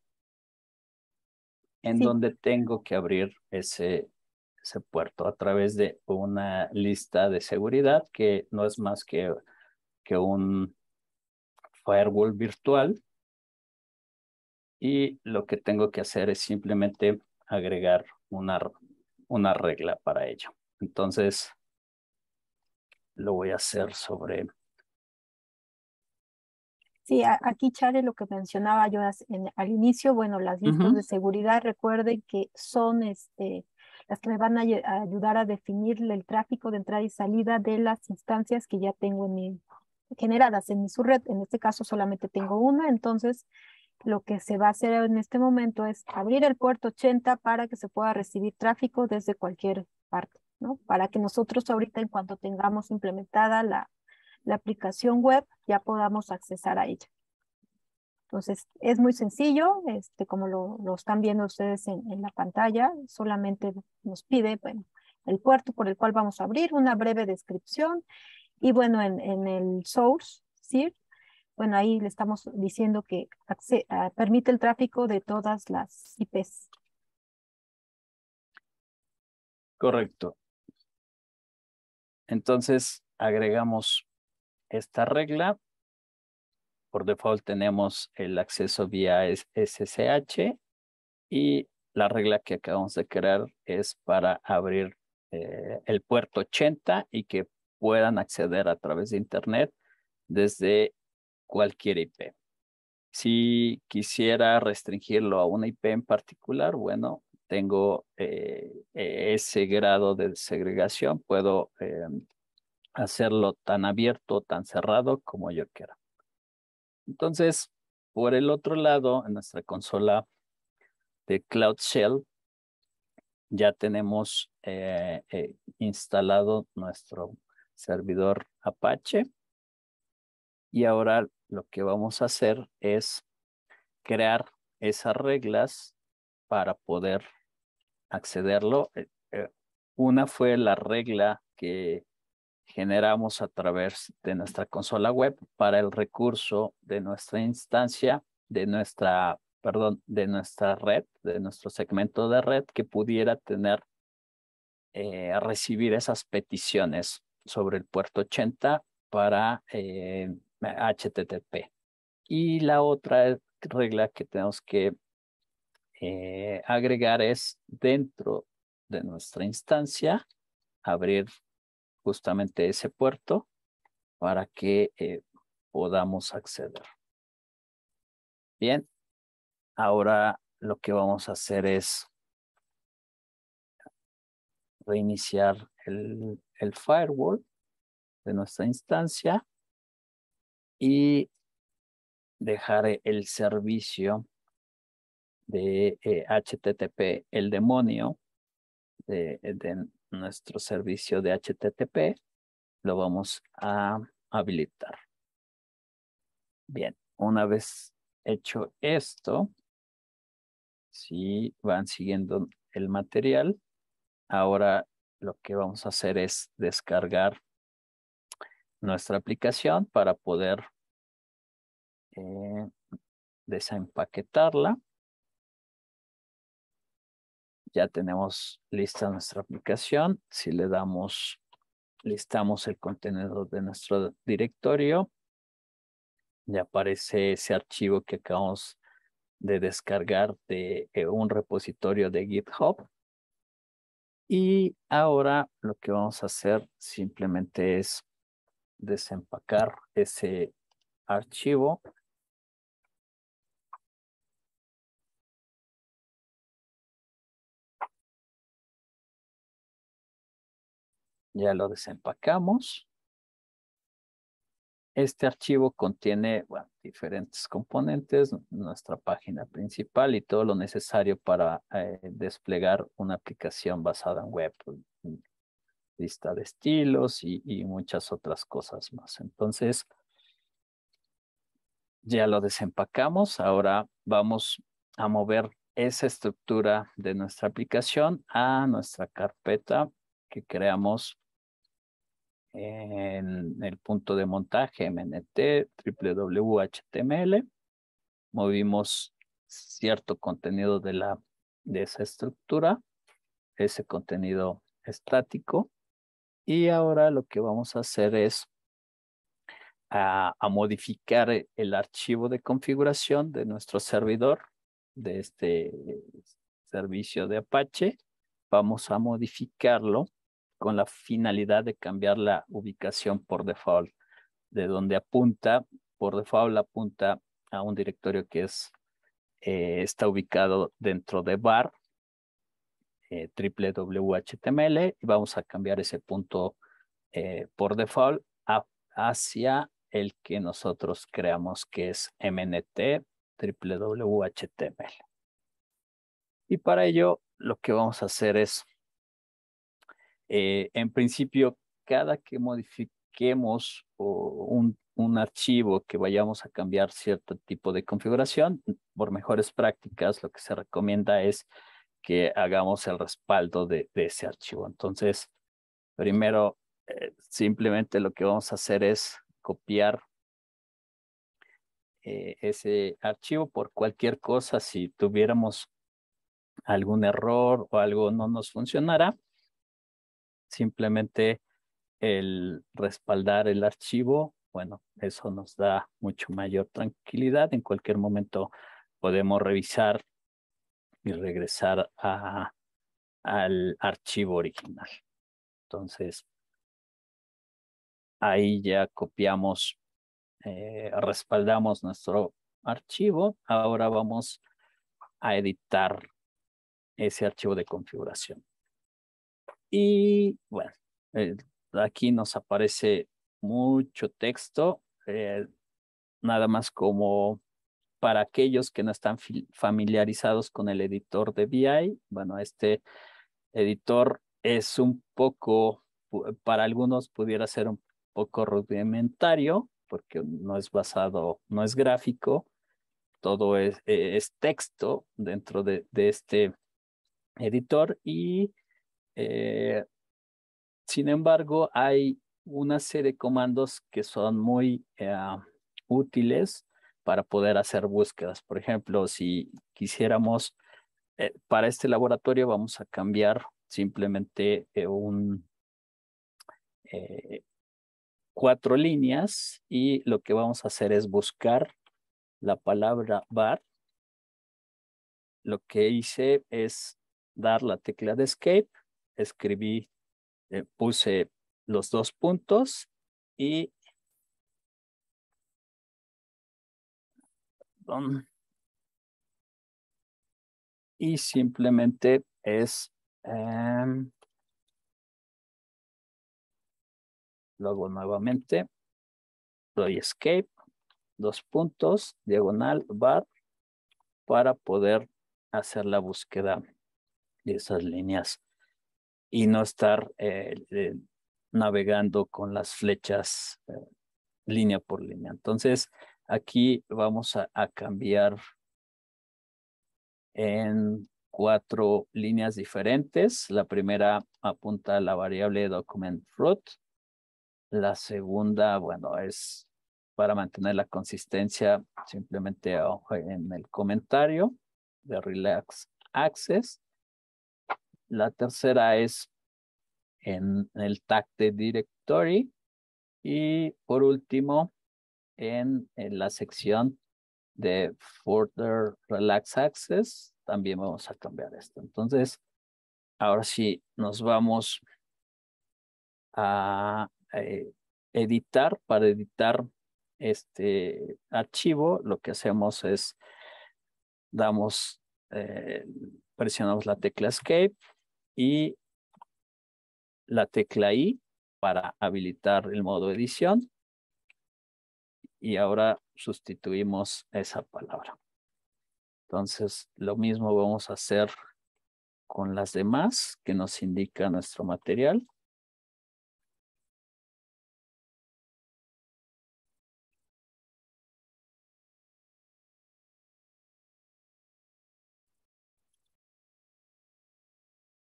S2: en donde tengo que abrir ese, puerto a través de una lista de seguridad que no es más que, que un firewall virtual. Y lo que tengo que hacer es simplemente agregar una, una regla para ello. Entonces, lo voy a hacer sobre
S1: Sí, aquí Chare, lo que mencionaba yo al inicio, bueno, las listas de seguridad, recuerden que son este, las que me van a, ayudar a definir el tráfico de entrada y salida de las instancias que ya tengo mi, generadas en mi subred. En este caso solamente tengo una, entonces lo que se va a hacer en este momento es abrir el puerto 80 para que se pueda recibir tráfico desde cualquier parte, ¿no? Para que nosotros ahorita en cuanto tengamos implementada la la aplicación web ya podamos accesar a ella. Entonces, es muy sencillo, este, como lo, están viendo ustedes en, la pantalla, solamente nos pide bueno, el puerto por el cual vamos a abrir, una breve descripción. Y bueno, en, el source, ¿sí? bueno, ahí le estamos diciendo que ah, permite el tráfico de todas las IPs.
S3: Correcto. Entonces, agregamos esta regla.
S2: Por default tenemos el acceso vía SSH y la regla que acabamos de crear es para abrir eh, el puerto 80 y que puedan acceder a través de Internet desde cualquier IP. Si quisiera restringirlo a una IP en particular, bueno, tengo eh, eh, ese grado de segregación, puedo em, hacerlo tan abierto, tan cerrado como yo quiera. Entonces, por el otro lado, en nuestra consola de Cloud Shell, ya tenemos eh, eh, instalado nuestro servidor Apache. Y ahora lo que vamos a hacer es crear esas reglas para poder accederlo. Eh, una fue la regla que generamos a través de nuestra consola web para el recurso de nuestra instancia, de nuestra, perdón, de nuestra red, de nuestro segmento de red que pudiera tener, eh, recibir esas peticiones sobre el puerto 80 para HTTP. Eh, y la otra regla que tenemos que eh, agregar es dentro de nuestra instancia, abrir justamente ese puerto para que eh,
S3: podamos acceder. Bien, ahora lo que vamos a hacer es reiniciar el, firewall de nuestra instancia y dejar e, el servicio de
S2: HTTP eh, el demonio de, nuestro
S3: servicio de HTTP, lo vamos a habilitar. Bien, una vez hecho esto,
S2: si van siguiendo el material, ahora lo que vamos
S3: a hacer es descargar nuestra aplicación para poder eh, desempaquetarla ya tenemos lista nuestra aplicación. Si le
S2: damos, listamos el contenido de nuestro directorio, ya aparece ese archivo que acabamos de descargar de eh, un repositorio de GitHub. Y ahora lo
S3: que vamos a hacer simplemente es desempacar ese archivo Ya lo desempacamos. Este archivo
S2: contiene diferentes componentes, nuestra página principal y todo lo necesario para eh, desplegar una aplicación basada en web, mm, lista de estilos y muchas otras cosas más. Entonces, ya lo desempacamos. Ahora vamos a mover esa estructura de nuestra aplicación a nuestra carpeta que creamos en el punto de montaje MNT, www.html, movimos cierto contenido de, la, de esa estructura, ese contenido estático, y ahora lo que vamos a hacer es a modificar el archivo de configuración de nuestro servidor, de este servicio de Apache, vamos a modificarlo con la finalidad de cambiar la ubicación por default, de donde apunta, por default apunta a un directorio que es, eh, está ubicado dentro de bar, eh, www.html, y vamos a cambiar ese punto eh, por default hacia el que nosotros creamos que es mnt www.html. Y para ello lo que vamos a hacer es eh, en principio, cada que modifiquemos un, archivo que vayamos a cambiar cierto tipo de configuración, por mejores prácticas, lo que se recomienda es que hagamos el respaldo de, ese archivo. Entonces, primero, eh, simplemente lo que vamos a hacer es copiar eh, ese archivo por cualquier cosa. Si tuviéramos algún error o algo no nos funcionara, simplemente el respaldar el archivo, bueno, eso nos da mucho mayor tranquilidad. En cualquier momento podemos revisar
S3: y regresar a, al archivo original. Entonces, ahí ya copiamos, eh,
S2: respaldamos nuestro archivo. Ahora vamos a editar ese archivo de configuración. Y bueno, eh, aquí nos aparece mucho texto, eh, nada más como para aquellos que no están familiarizados con el editor de BI. Bueno, este editor es un poco, para algunos pudiera ser un poco rudimentario, porque no es basado, no es gráfico, todo es, e-, es texto dentro de, de este editor y eh, sin embargo, hay una serie de comandos que son muy eh, útiles para poder hacer búsquedas. Por ejemplo, si quisiéramos, eh, para este laboratorio vamos a cambiar simplemente un, cuatro líneas y lo que vamos a hacer es buscar la palabra bar. Lo que hice es dar la tecla de escape escribí, eh,
S3: puse los dos puntos y... Perdón, y simplemente es... Em, lo nuevamente. Doy escape, dos puntos, diagonal, bar, para poder hacer
S2: la búsqueda de esas líneas y no estar eh, eh, navegando con las flechas eh, línea por línea. Entonces, aquí vamos a, a, cambiar en cuatro líneas diferentes. La primera apunta a la variable document root. La segunda, bueno, es para mantener la consistencia, simplemente en el comentario de relax access la tercera es en el tag de directory. Y por último, en, la sección de Further Relax Access, también vamos a cambiar esto. Entonces, ahora sí, nos vamos a eh, editar. Para editar este archivo, lo que hacemos es, damos, eh, presionamos la tecla Escape, y la tecla I para habilitar el modo edición. Y ahora sustituimos esa palabra. Entonces, lo mismo vamos
S3: a hacer con las demás que nos indica nuestro material.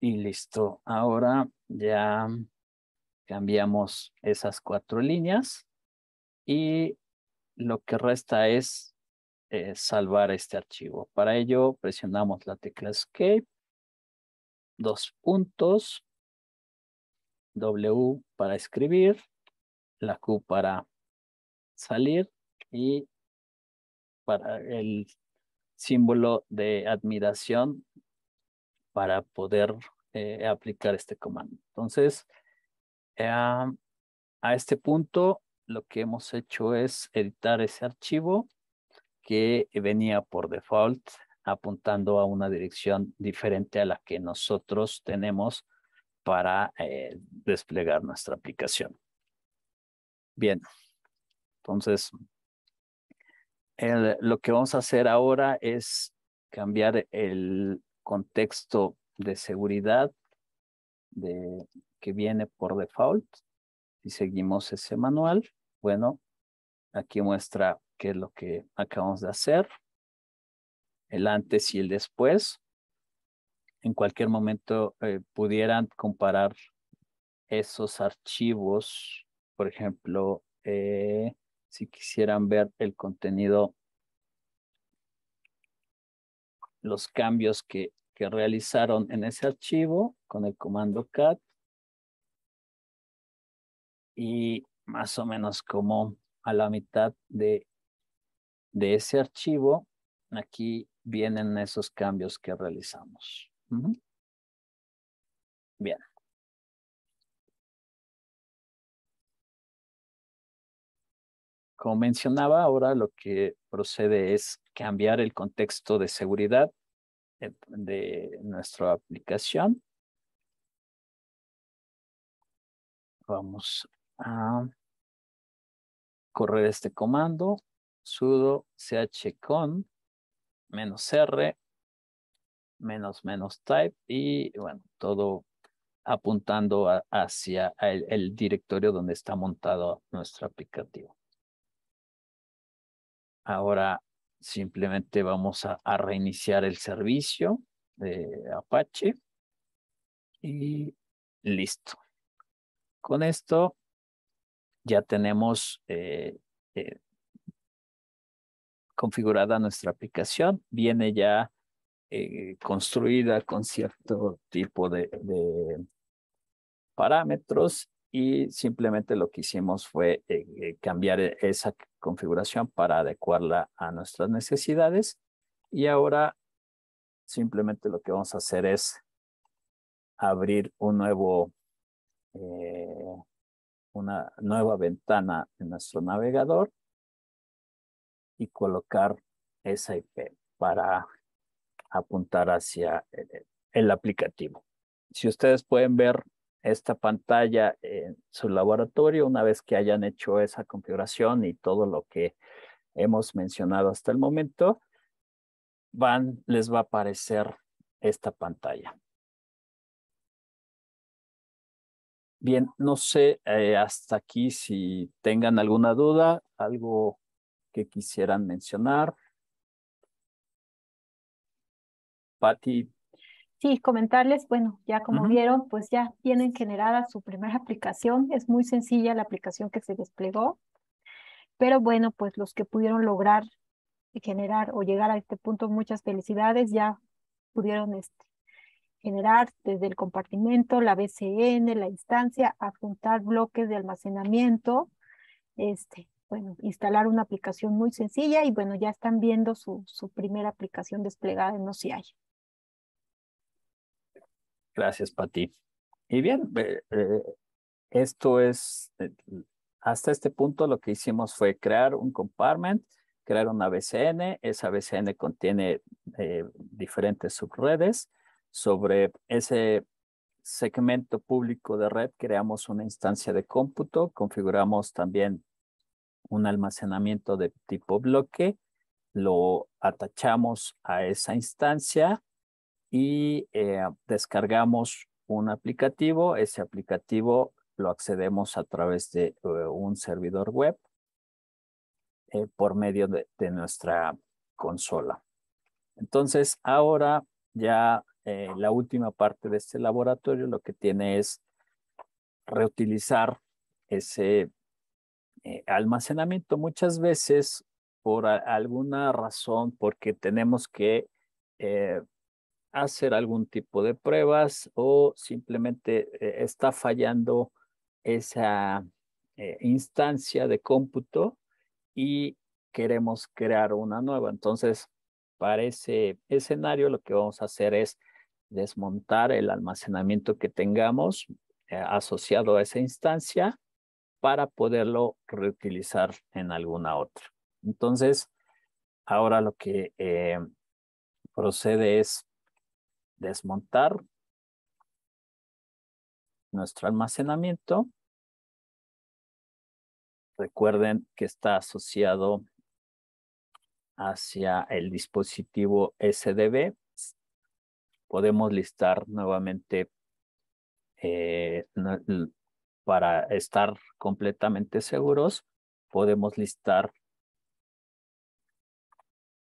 S3: Y listo. Ahora ya cambiamos esas cuatro líneas y lo
S2: que resta es eh, salvar este archivo. Para ello presionamos la tecla
S3: Escape, dos puntos, W para escribir, la Q para salir
S2: y para el símbolo de admiración para poder eh, aplicar este comando. Entonces, eh, a este punto, lo que hemos hecho es editar ese archivo que venía por default apuntando a una dirección diferente a la que nosotros tenemos para eh, desplegar nuestra aplicación. Bien, entonces lo que vamos a hacer ahora es cambiar el contexto de seguridad de, que viene por default. Si seguimos ese manual, bueno, aquí muestra qué es lo que acabamos de hacer, el antes y el después. En cualquier momento eh, pudieran comparar esos archivos, por ejemplo, eh, si quisieran ver el contenido, los cambios que realizaron en ese archivo con el comando cat y más o menos como a la mitad de,
S3: de ese archivo, aquí vienen esos cambios que realizamos. Bien. Como mencionaba, ahora lo que procede es cambiar el contexto de seguridad de nuestra aplicación. Vamos a correr este comando, sudo chcon menos r
S2: menos menos type y bueno, todo apuntando hacia el, el directorio donde está montado nuestro aplicativo. Ahora Simplemente vamos a, reiniciar el servicio de Apache y listo. Con esto ya tenemos eh, eh, configurada nuestra aplicación. Viene ya eh, construida con cierto tipo de parámetros y simplemente lo que hicimos fue eh, eh, cambiar e, esa configuración para adecuarla a nuestras necesidades y ahora simplemente lo que vamos a hacer es abrir un nuevo, eh, una nueva ventana en nuestro navegador y colocar esa IP para apuntar hacia el aplicativo. Si ustedes pueden ver esta pantalla en su laboratorio una vez que hayan hecho esa configuración y todo lo que
S3: hemos mencionado hasta el momento, van, les va a aparecer esta pantalla. Bien, no sé eh, hasta aquí si tengan alguna duda, algo
S2: que quisieran mencionar. Patti,
S1: Sí, comentarles, bueno, ya como vieron, pues ya tienen generada su primera aplicación. Es muy sencilla la aplicación que se desplegó. Pero bueno, pues los que pudieron lograr generar o llegar a este punto, muchas felicidades. Ya pudieron este, generar desde el compartimento, la BCN, la instancia, apuntar bloques de almacenamiento, este, bueno, instalar una aplicación muy sencilla y bueno, ya están viendo su, su primera aplicación desplegada en OCI.
S3: Gracias, Pati. Y bien, eh,
S2: esto es, eh, hasta este punto lo que hicimos fue crear un compartment, crear una VCN. Esa VCN contiene eh, diferentes subredes. Sobre ese segmento público de red creamos una instancia de cómputo, configuramos también un almacenamiento de tipo bloque, lo atachamos a esa instancia y eh, descargamos un aplicativo. Ese aplicativo lo accedemos a través de eh, un servidor web eh, por medio de, nuestra consola. Entonces, ahora ya la última parte de este laboratorio lo que tiene es reutilizar ese almacenamiento. Muchas veces, por alguna razón, porque tenemos que hacer algún tipo de pruebas o simplemente eh, está fallando esa eh, instancia de cómputo y queremos crear una nueva. Entonces, para ese escenario lo que vamos a hacer es desmontar el almacenamiento que tengamos eh, asociado a esa instancia para poderlo reutilizar en alguna otra. Entonces, ahora lo que procede es
S3: desmontar nuestro almacenamiento. Recuerden que está asociado hacia el dispositivo SDB.
S2: Podemos listar nuevamente eh, para estar completamente seguros. Podemos listar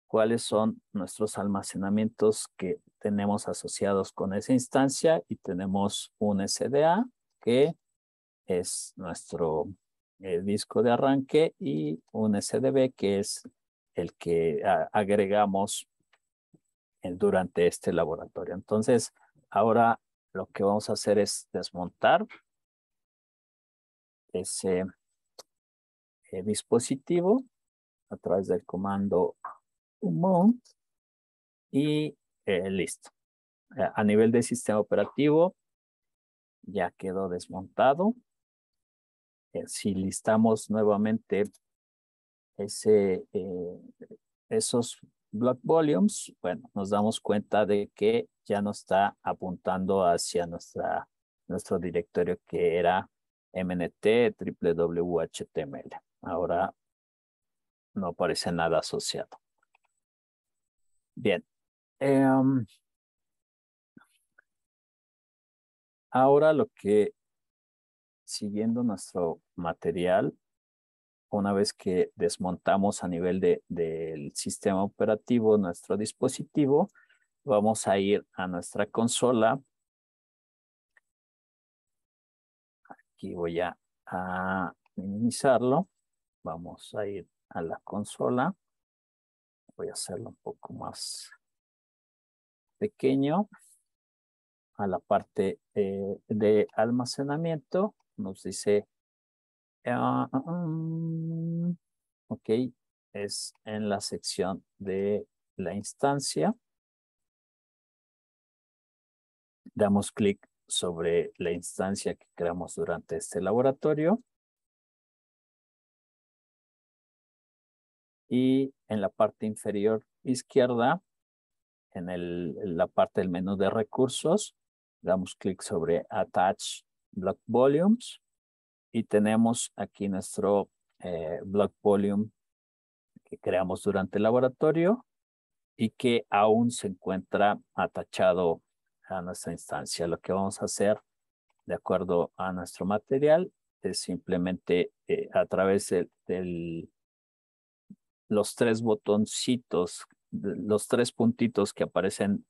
S2: cuáles son nuestros almacenamientos que tenemos asociados con esa instancia y tenemos un SDA que es nuestro eh, disco de arranque y un SDB que es el que agregamos durante este laboratorio. Entonces, ahora lo que vamos a hacer es desmontar
S3: ese eh, dispositivo a través del comando mount y eh, listo.
S2: Eh, a nivel de sistema operativo, ya quedó desmontado. Eh, si listamos nuevamente ese, esos block volumes, bueno, nos damos cuenta de que ya no está apuntando hacia nuestra, nuestro directorio que era mnt www.html. Ahora no
S3: aparece nada asociado. Bien, Em, ahora lo que, siguiendo nuestro material, una vez que desmontamos a
S2: nivel de, del sistema operativo nuestro dispositivo, vamos a ir
S3: a nuestra consola. Aquí voy a minimizarlo. Vamos a ir a la consola. Voy a hacerlo un poco más pequeño a la parte eh, de almacenamiento.
S2: Nos dice, ah, ah, ah, ok,
S3: es en la sección de la instancia. Damos clic sobre la instancia que creamos durante este laboratorio. Y en la parte inferior izquierda en, el, la parte
S2: del menú de recursos, damos clic sobre Attach Block Volumes y tenemos aquí nuestro eh, Block Volume que creamos durante el laboratorio y que aún se encuentra atachado a nuestra instancia. Lo que vamos a hacer de acuerdo a nuestro material es simplemente eh, a través de, de, los tres botoncitos los tres puntitos que aparecen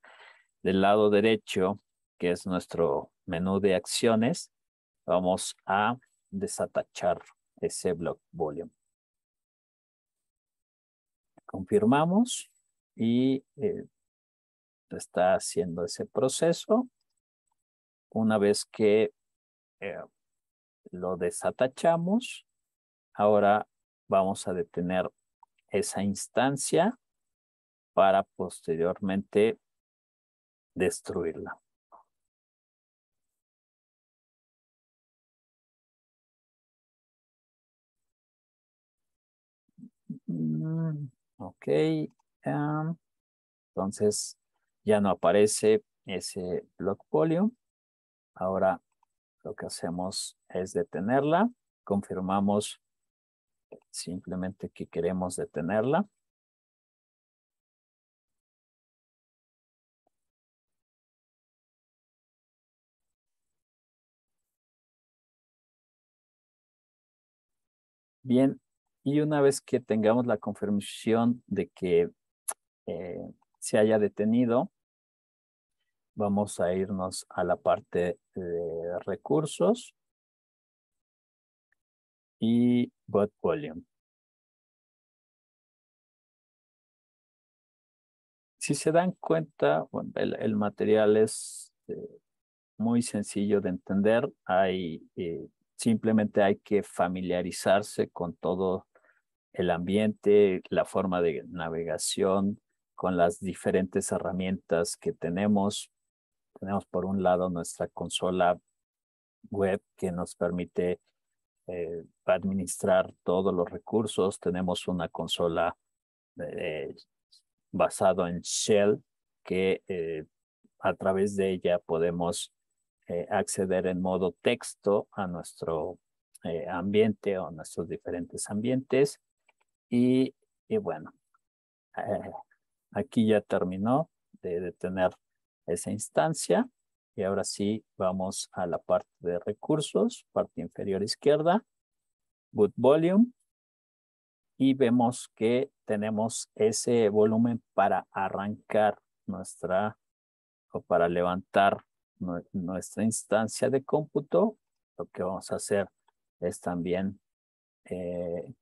S2: del lado derecho, que es nuestro menú de acciones, vamos
S3: a desatachar ese block volume. Confirmamos y eh, está haciendo ese proceso. Una vez que eh,
S2: lo desatachamos, ahora vamos a detener
S3: esa instancia para posteriormente destruirla. Mm, ok. entonces ya no aparece
S2: ese block polio. Ahora lo que hacemos es
S3: detenerla. Confirmamos simplemente que queremos detenerla. Bien, y una vez que tengamos la confirmación de que eh, se haya detenido, vamos a irnos a la parte de recursos y bot volume. Si se dan cuenta, bueno, el, material es eh, muy sencillo de entender. Hay eh,
S2: simplemente hay que familiarizarse con todo el ambiente, la forma de navegación, con las diferentes herramientas que tenemos. Tenemos por un lado nuestra consola web que nos permite eh, administrar todos los recursos. Tenemos una consola eh, basada en Shell que eh, a través de ella podemos eh, acceder en modo texto a nuestro eh, ambiente o a nuestros diferentes ambientes. Y, bueno, eh, aquí ya terminó de, de tener esa instancia. Y ahora sí, vamos a la parte de recursos, parte inferior izquierda, boot volume. Y vemos que tenemos ese volumen para arrancar nuestra o para levantar nuestra instancia de cómputo, lo que vamos a
S3: hacer es también eh,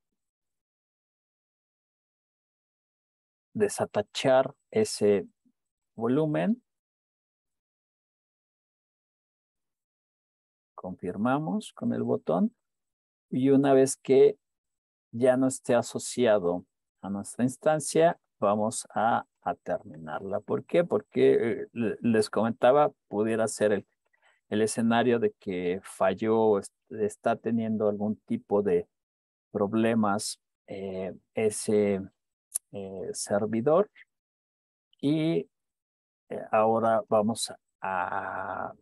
S3: desatachar ese volumen. Confirmamos con el botón. Y una vez que ya no esté asociado
S2: a nuestra instancia, vamos a a terminarla. ¿Por qué? Porque eh, les comentaba, pudiera ser el, escenario de que falló, está teniendo algún tipo de problemas eh, ese eh, servidor y ahora vamos a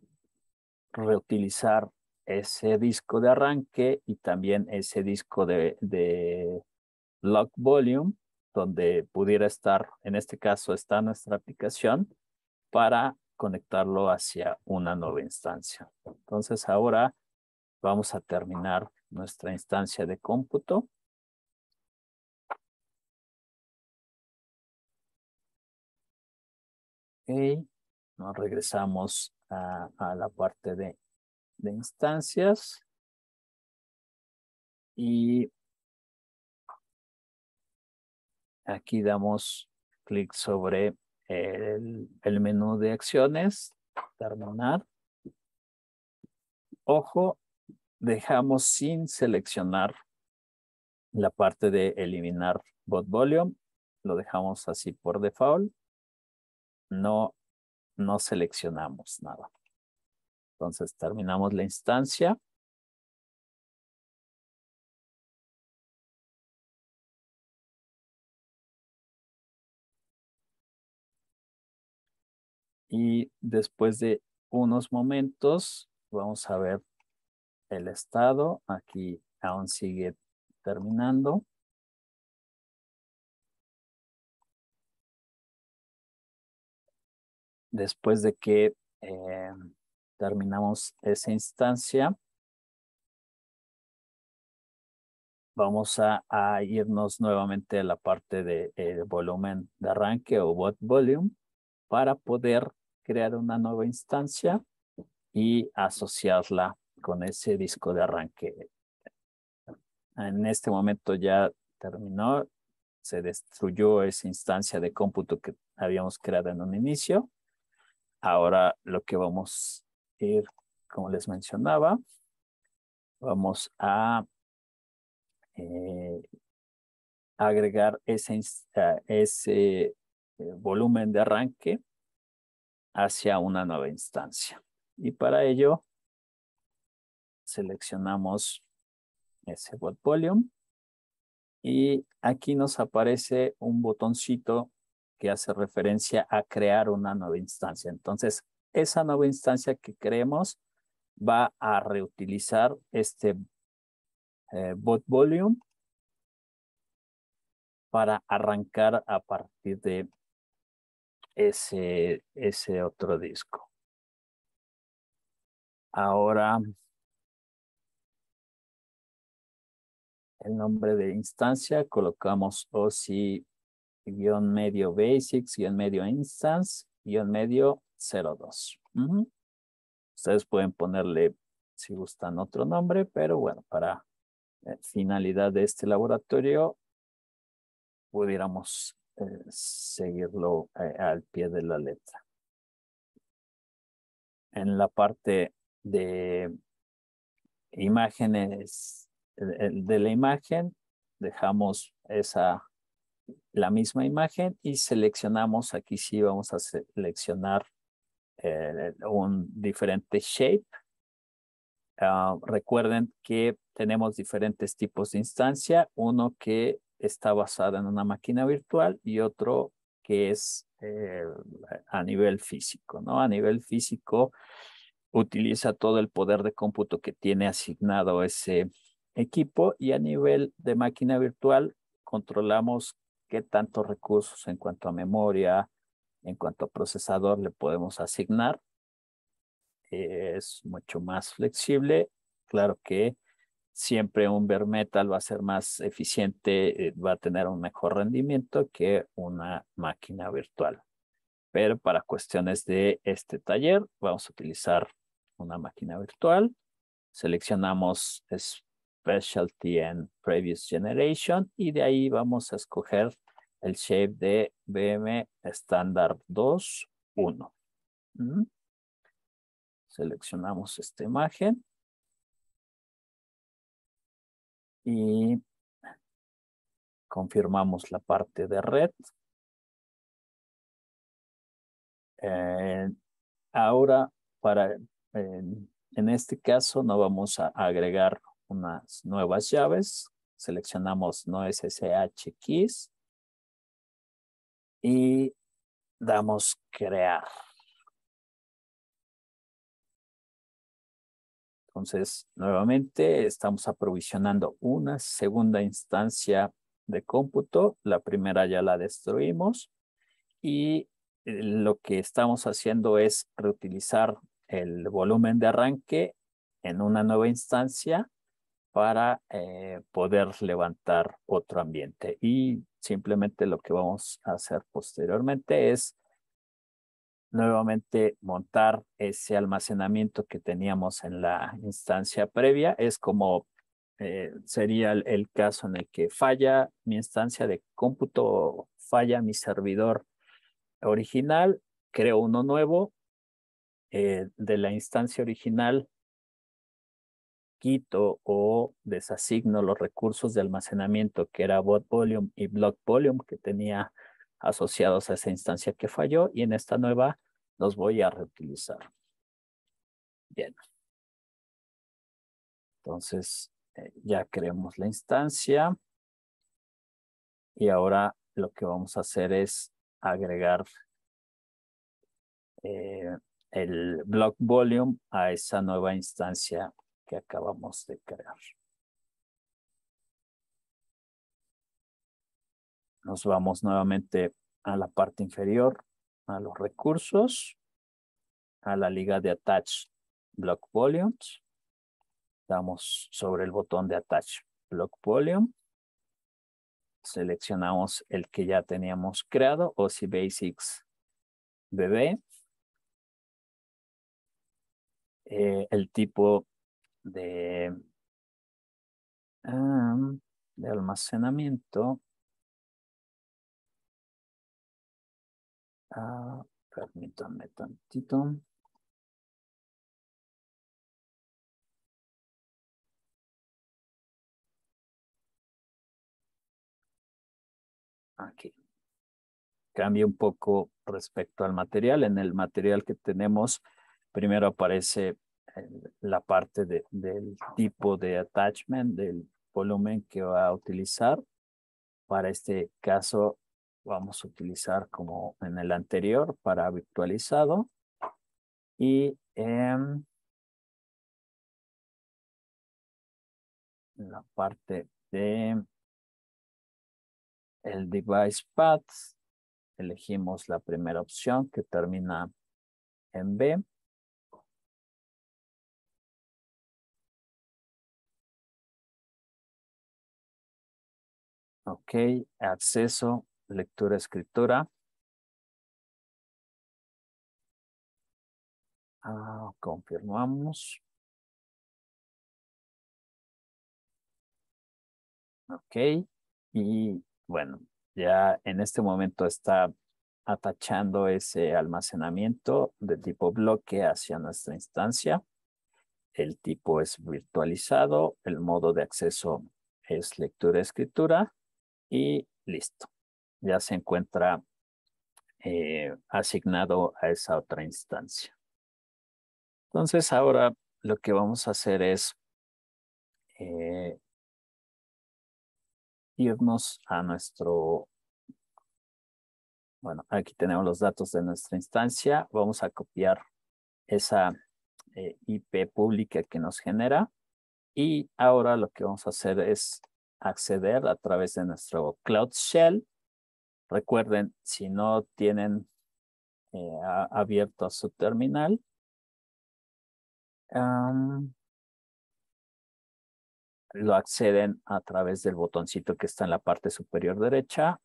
S2: reutilizar ese disco de arranque y también ese disco de, de lock volume donde pudiera estar, en este caso está nuestra aplicación, para conectarlo hacia una nueva instancia. Entonces ahora vamos a
S3: terminar nuestra instancia de cómputo. Y nos regresamos a, la parte de, de instancias. Y Aquí damos clic sobre el, menú de
S2: acciones, terminar. Ojo, dejamos sin seleccionar la parte de eliminar bot volume. Lo dejamos así por default. No, no
S3: seleccionamos nada. Entonces terminamos la instancia. y después de unos momentos vamos a ver el estado. Aquí aún sigue terminando. Después de que eh, terminamos esa instancia, vamos a, irnos nuevamente a la
S2: parte de eh, volumen de arranque o bot volume para poder crear una nueva instancia y asociarla con ese disco de arranque. En este momento ya terminó, se destruyó esa instancia de cómputo que habíamos creado en un inicio. Ahora lo que vamos a ir, como les mencionaba, vamos a eh, agregar ese eh, volumen de arranque hacia una nueva instancia. Y para ello, seleccionamos ese bot volume y aquí nos aparece un botoncito que hace referencia a crear una nueva instancia. Entonces, esa nueva instancia que creemos va a reutilizar este bot eh, volume para
S3: arrancar a partir de ese, ese otro disco. Ahora, el nombre de instancia, colocamos OSI
S2: medio basics, medio instance, medio 02. Ustedes pueden ponerle, si gustan, otro nombre, pero bueno, para eh, finalidad de este laboratorio, pudiéramos eh, seguirlo eh, al pie de la letra. En la parte de imágenes, eh, de la imagen, dejamos esa, la misma imagen y seleccionamos, aquí sí vamos a seleccionar un diferente shape. Ah, recuerden que tenemos diferentes tipos de instancia, uno que está basada en una máquina virtual y otro que es eh, a nivel físico, ¿no? A nivel físico utiliza todo el poder de cómputo que tiene asignado ese equipo y a nivel de máquina virtual controlamos qué tantos recursos en cuanto a memoria, en cuanto a procesador le podemos asignar. Es mucho más flexible. Claro que siempre un bare metal va a ser más eficiente, eh, va a tener un mejor rendimiento que una máquina virtual. Pero para cuestiones de este taller, vamos a utilizar una máquina virtual. Seleccionamos Specialty and Previous Generation y de ahí vamos a escoger el shape de BM Standard 2.1.
S3: Seleccionamos esta imagen y confirmamos la parte de red. Eh, ahora, para, en este caso, no vamos a agregar
S2: unas nuevas llaves. Seleccionamos no SSH keys
S3: y damos crear. Entonces, nuevamente
S2: estamos aprovisionando una segunda instancia de cómputo. La primera ya la destruimos y eh, lo que estamos haciendo es reutilizar el volumen de arranque en una nueva instancia para eh, poder levantar otro ambiente. Y simplemente lo que vamos a hacer posteriormente es nuevamente montar ese almacenamiento que teníamos en la instancia previa. Es como eh, sería el, caso en el que falla mi instancia de cómputo, falla mi servidor original, creo uno nuevo. Eh, de la instancia original quito o desasigno los recursos de almacenamiento que era bot volume y block volume que tenía asociados a esa instancia que falló y en esta nueva los voy a
S3: reutilizar. Bien. Entonces, eh, ya creamos la instancia. Y ahora lo que vamos a hacer es agregar eh,
S2: el block volume a esa nueva instancia que acabamos de crear.
S3: Nos vamos nuevamente a la parte inferior, a los recursos,
S2: a la liga de Attach Block Volumes. Damos sobre el botón de Attach Block Volume. Seleccionamos el que ya teníamos creado, OC Basics BB.
S3: Eh, el tipo de, ah, de almacenamiento Ah, permítanme tantito. Aquí. Cambio un poco respecto al material. En el material que
S2: tenemos, primero aparece eh, la parte del tipo de attachment, del volumen que va a utilizar. Para este caso
S3: vamos a utilizar como en el anterior para virtualizado. Y em, en la parte de el device path, elegimos la primera opción que termina en B. Ok, acceso lectura, escritura. Ah, confirmamos. Ok, y bueno,
S2: ya en este momento está atachando ese almacenamiento de tipo bloque hacia nuestra instancia. El tipo es virtualizado, el modo de acceso es lectura-escritura y listo ya se encuentra eh, asignado a esa otra instancia.
S3: Entonces ahora lo que vamos a hacer es eh, irnos a nuestro, bueno, aquí tenemos los datos de nuestra instancia. Vamos a copiar
S2: esa eh, IP pública que nos genera. Y ahora lo que vamos a hacer es acceder a través de nuestro Cloud Shell
S3: Recuerden, si no tienen eh, abierto su terminal, lo acceden a través del botoncito que está en la parte superior derecha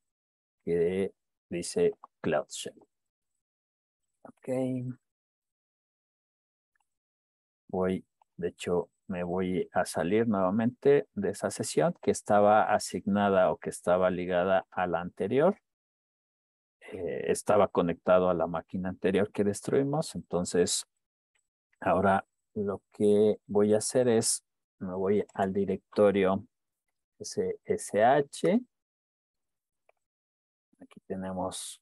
S3: que dice Cloud Shell. Ok. Voy, de hecho, me voy a salir
S2: nuevamente de esa sesión que estaba asignada o que estaba ligada a la anterior. Eh, estaba conectado a la máquina anterior que destruimos. Entonces, ahora lo que voy a hacer es, me voy al directorio SSH. Aquí tenemos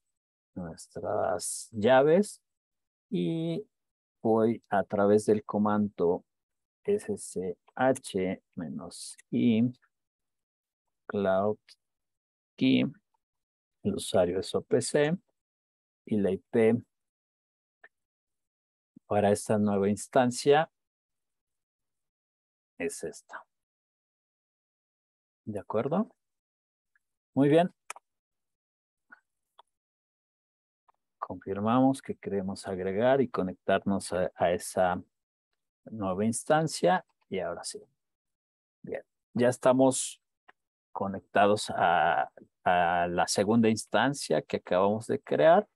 S2: nuestras llaves y voy a través del comando ssh-i
S3: cloud key el usuario es OPC y la IP para esta nueva instancia es esta. ¿De acuerdo? Muy bien. Confirmamos que queremos agregar y
S2: conectarnos a, esa nueva instancia. Y ahora sí. Bien. Ya estamos conectados a a la segunda instancia que acabamos de crear.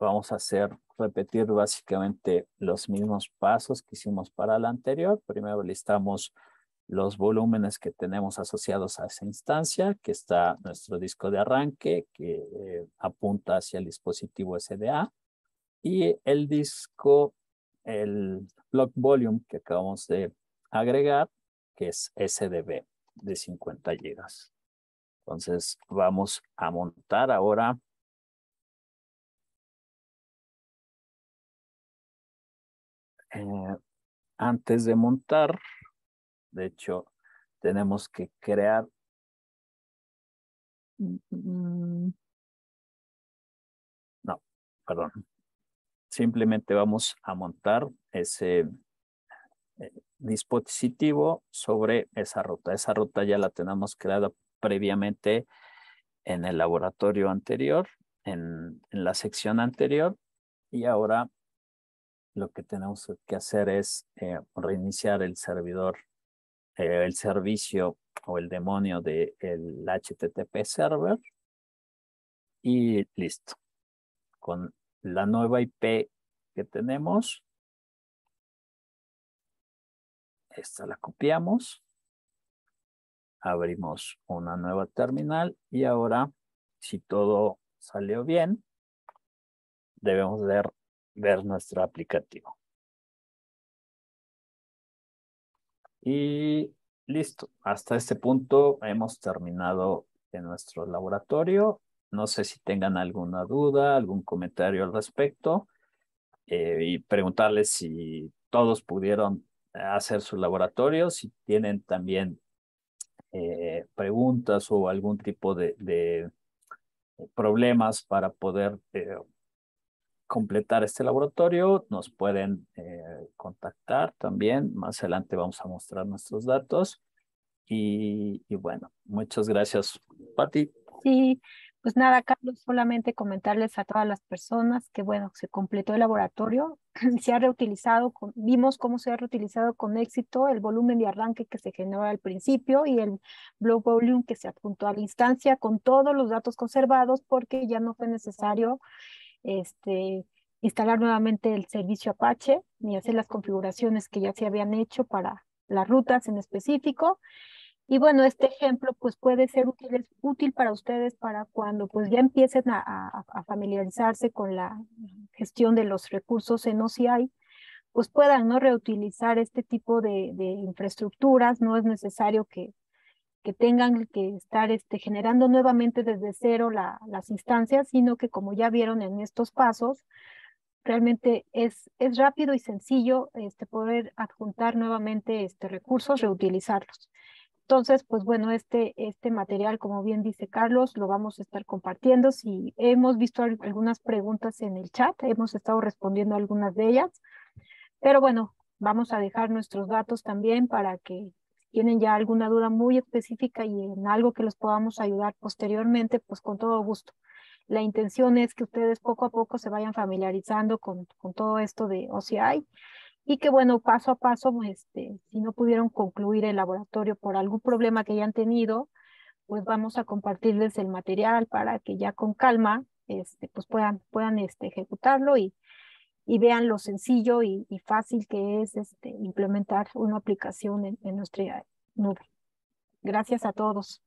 S2: Vamos a hacer, repetir básicamente los mismos pasos que hicimos para la anterior. Primero listamos los volúmenes que tenemos asociados a esa instancia, que está nuestro disco de arranque, que eh, apunta hacia el dispositivo SDA, y el disco, el block volume que acabamos de agregar, que
S3: es SDB de 50 GB. Entonces vamos a montar ahora eh, antes de montar, de hecho, tenemos que crear mm, mm, mm. no, perdón. Simplemente
S2: vamos a montar ese eh, dispositivo sobre esa ruta. Esa ruta ya la tenemos creada previamente en el laboratorio anterior, en, la sección anterior, y ahora lo que tenemos que hacer es eh, reiniciar el servidor, eh, el servicio o el demonio del el HTTP server
S3: y listo. Con la nueva IP que tenemos, esta la copiamos abrimos una nueva terminal y ahora, si todo salió bien, debemos ver, ver nuestro aplicativo. Y listo, hasta este punto hemos terminado en nuestro laboratorio.
S2: No sé si tengan alguna duda, algún comentario al respecto eh, y preguntarles si todos pudieron hacer su laboratorio, si tienen también eh, preguntas o algún tipo de, problemas para poder eh, completar este laboratorio, nos pueden eh, contactar también. Más adelante vamos a mostrar nuestros datos. Y, bueno, muchas gracias, Patti.
S1: Sí, pues nada, Carlos, solamente comentarles a todas las personas que, bueno, se completó el laboratorio, [clears throat] se ha reutilizado, vimos cómo se ha reutilizado con éxito el volumen de arranque que se generó al principio y el block volume que se apuntó a la instancia con todos los datos conservados porque ya no fue necesario este, instalar nuevamente el servicio Apache ni hacer las configuraciones que ya se habían hecho para las rutas en específico. Y bueno, este ejemplo pues puede ser útil, para ustedes para cuando pues ya empiecen a, familiarizarse con la gestión de los recursos en OCI, pues puedan no reutilizar este tipo de, infraestructuras, no es necesario que, que tengan que estar este, generando nuevamente desde cero la, las instancias, sino que como ya vieron en estos pasos, realmente es, rápido y sencillo este, poder adjuntar nuevamente este, recursos, reutilizarlos. Entonces, pues bueno, este, este material, como bien dice Carlos, lo vamos a estar compartiendo. Si hemos visto algunas preguntas en el chat, hemos estado respondiendo algunas de ellas. Pero bueno, vamos a dejar nuestros datos también para que tienen ya alguna duda muy específica y en algo que los podamos ayudar posteriormente, pues con todo gusto. La intención es que ustedes poco a poco se vayan familiarizando con, con todo esto de OCI y que bueno, paso a paso, este, si no pudieron concluir el laboratorio por algún problema que hayan tenido, pues vamos a compartirles el material para que ya con calma este, pues puedan, puedan este, ejecutarlo y, y vean lo sencillo y, fácil que es este, implementar una aplicación en, en nuestra nube. Gracias a todos.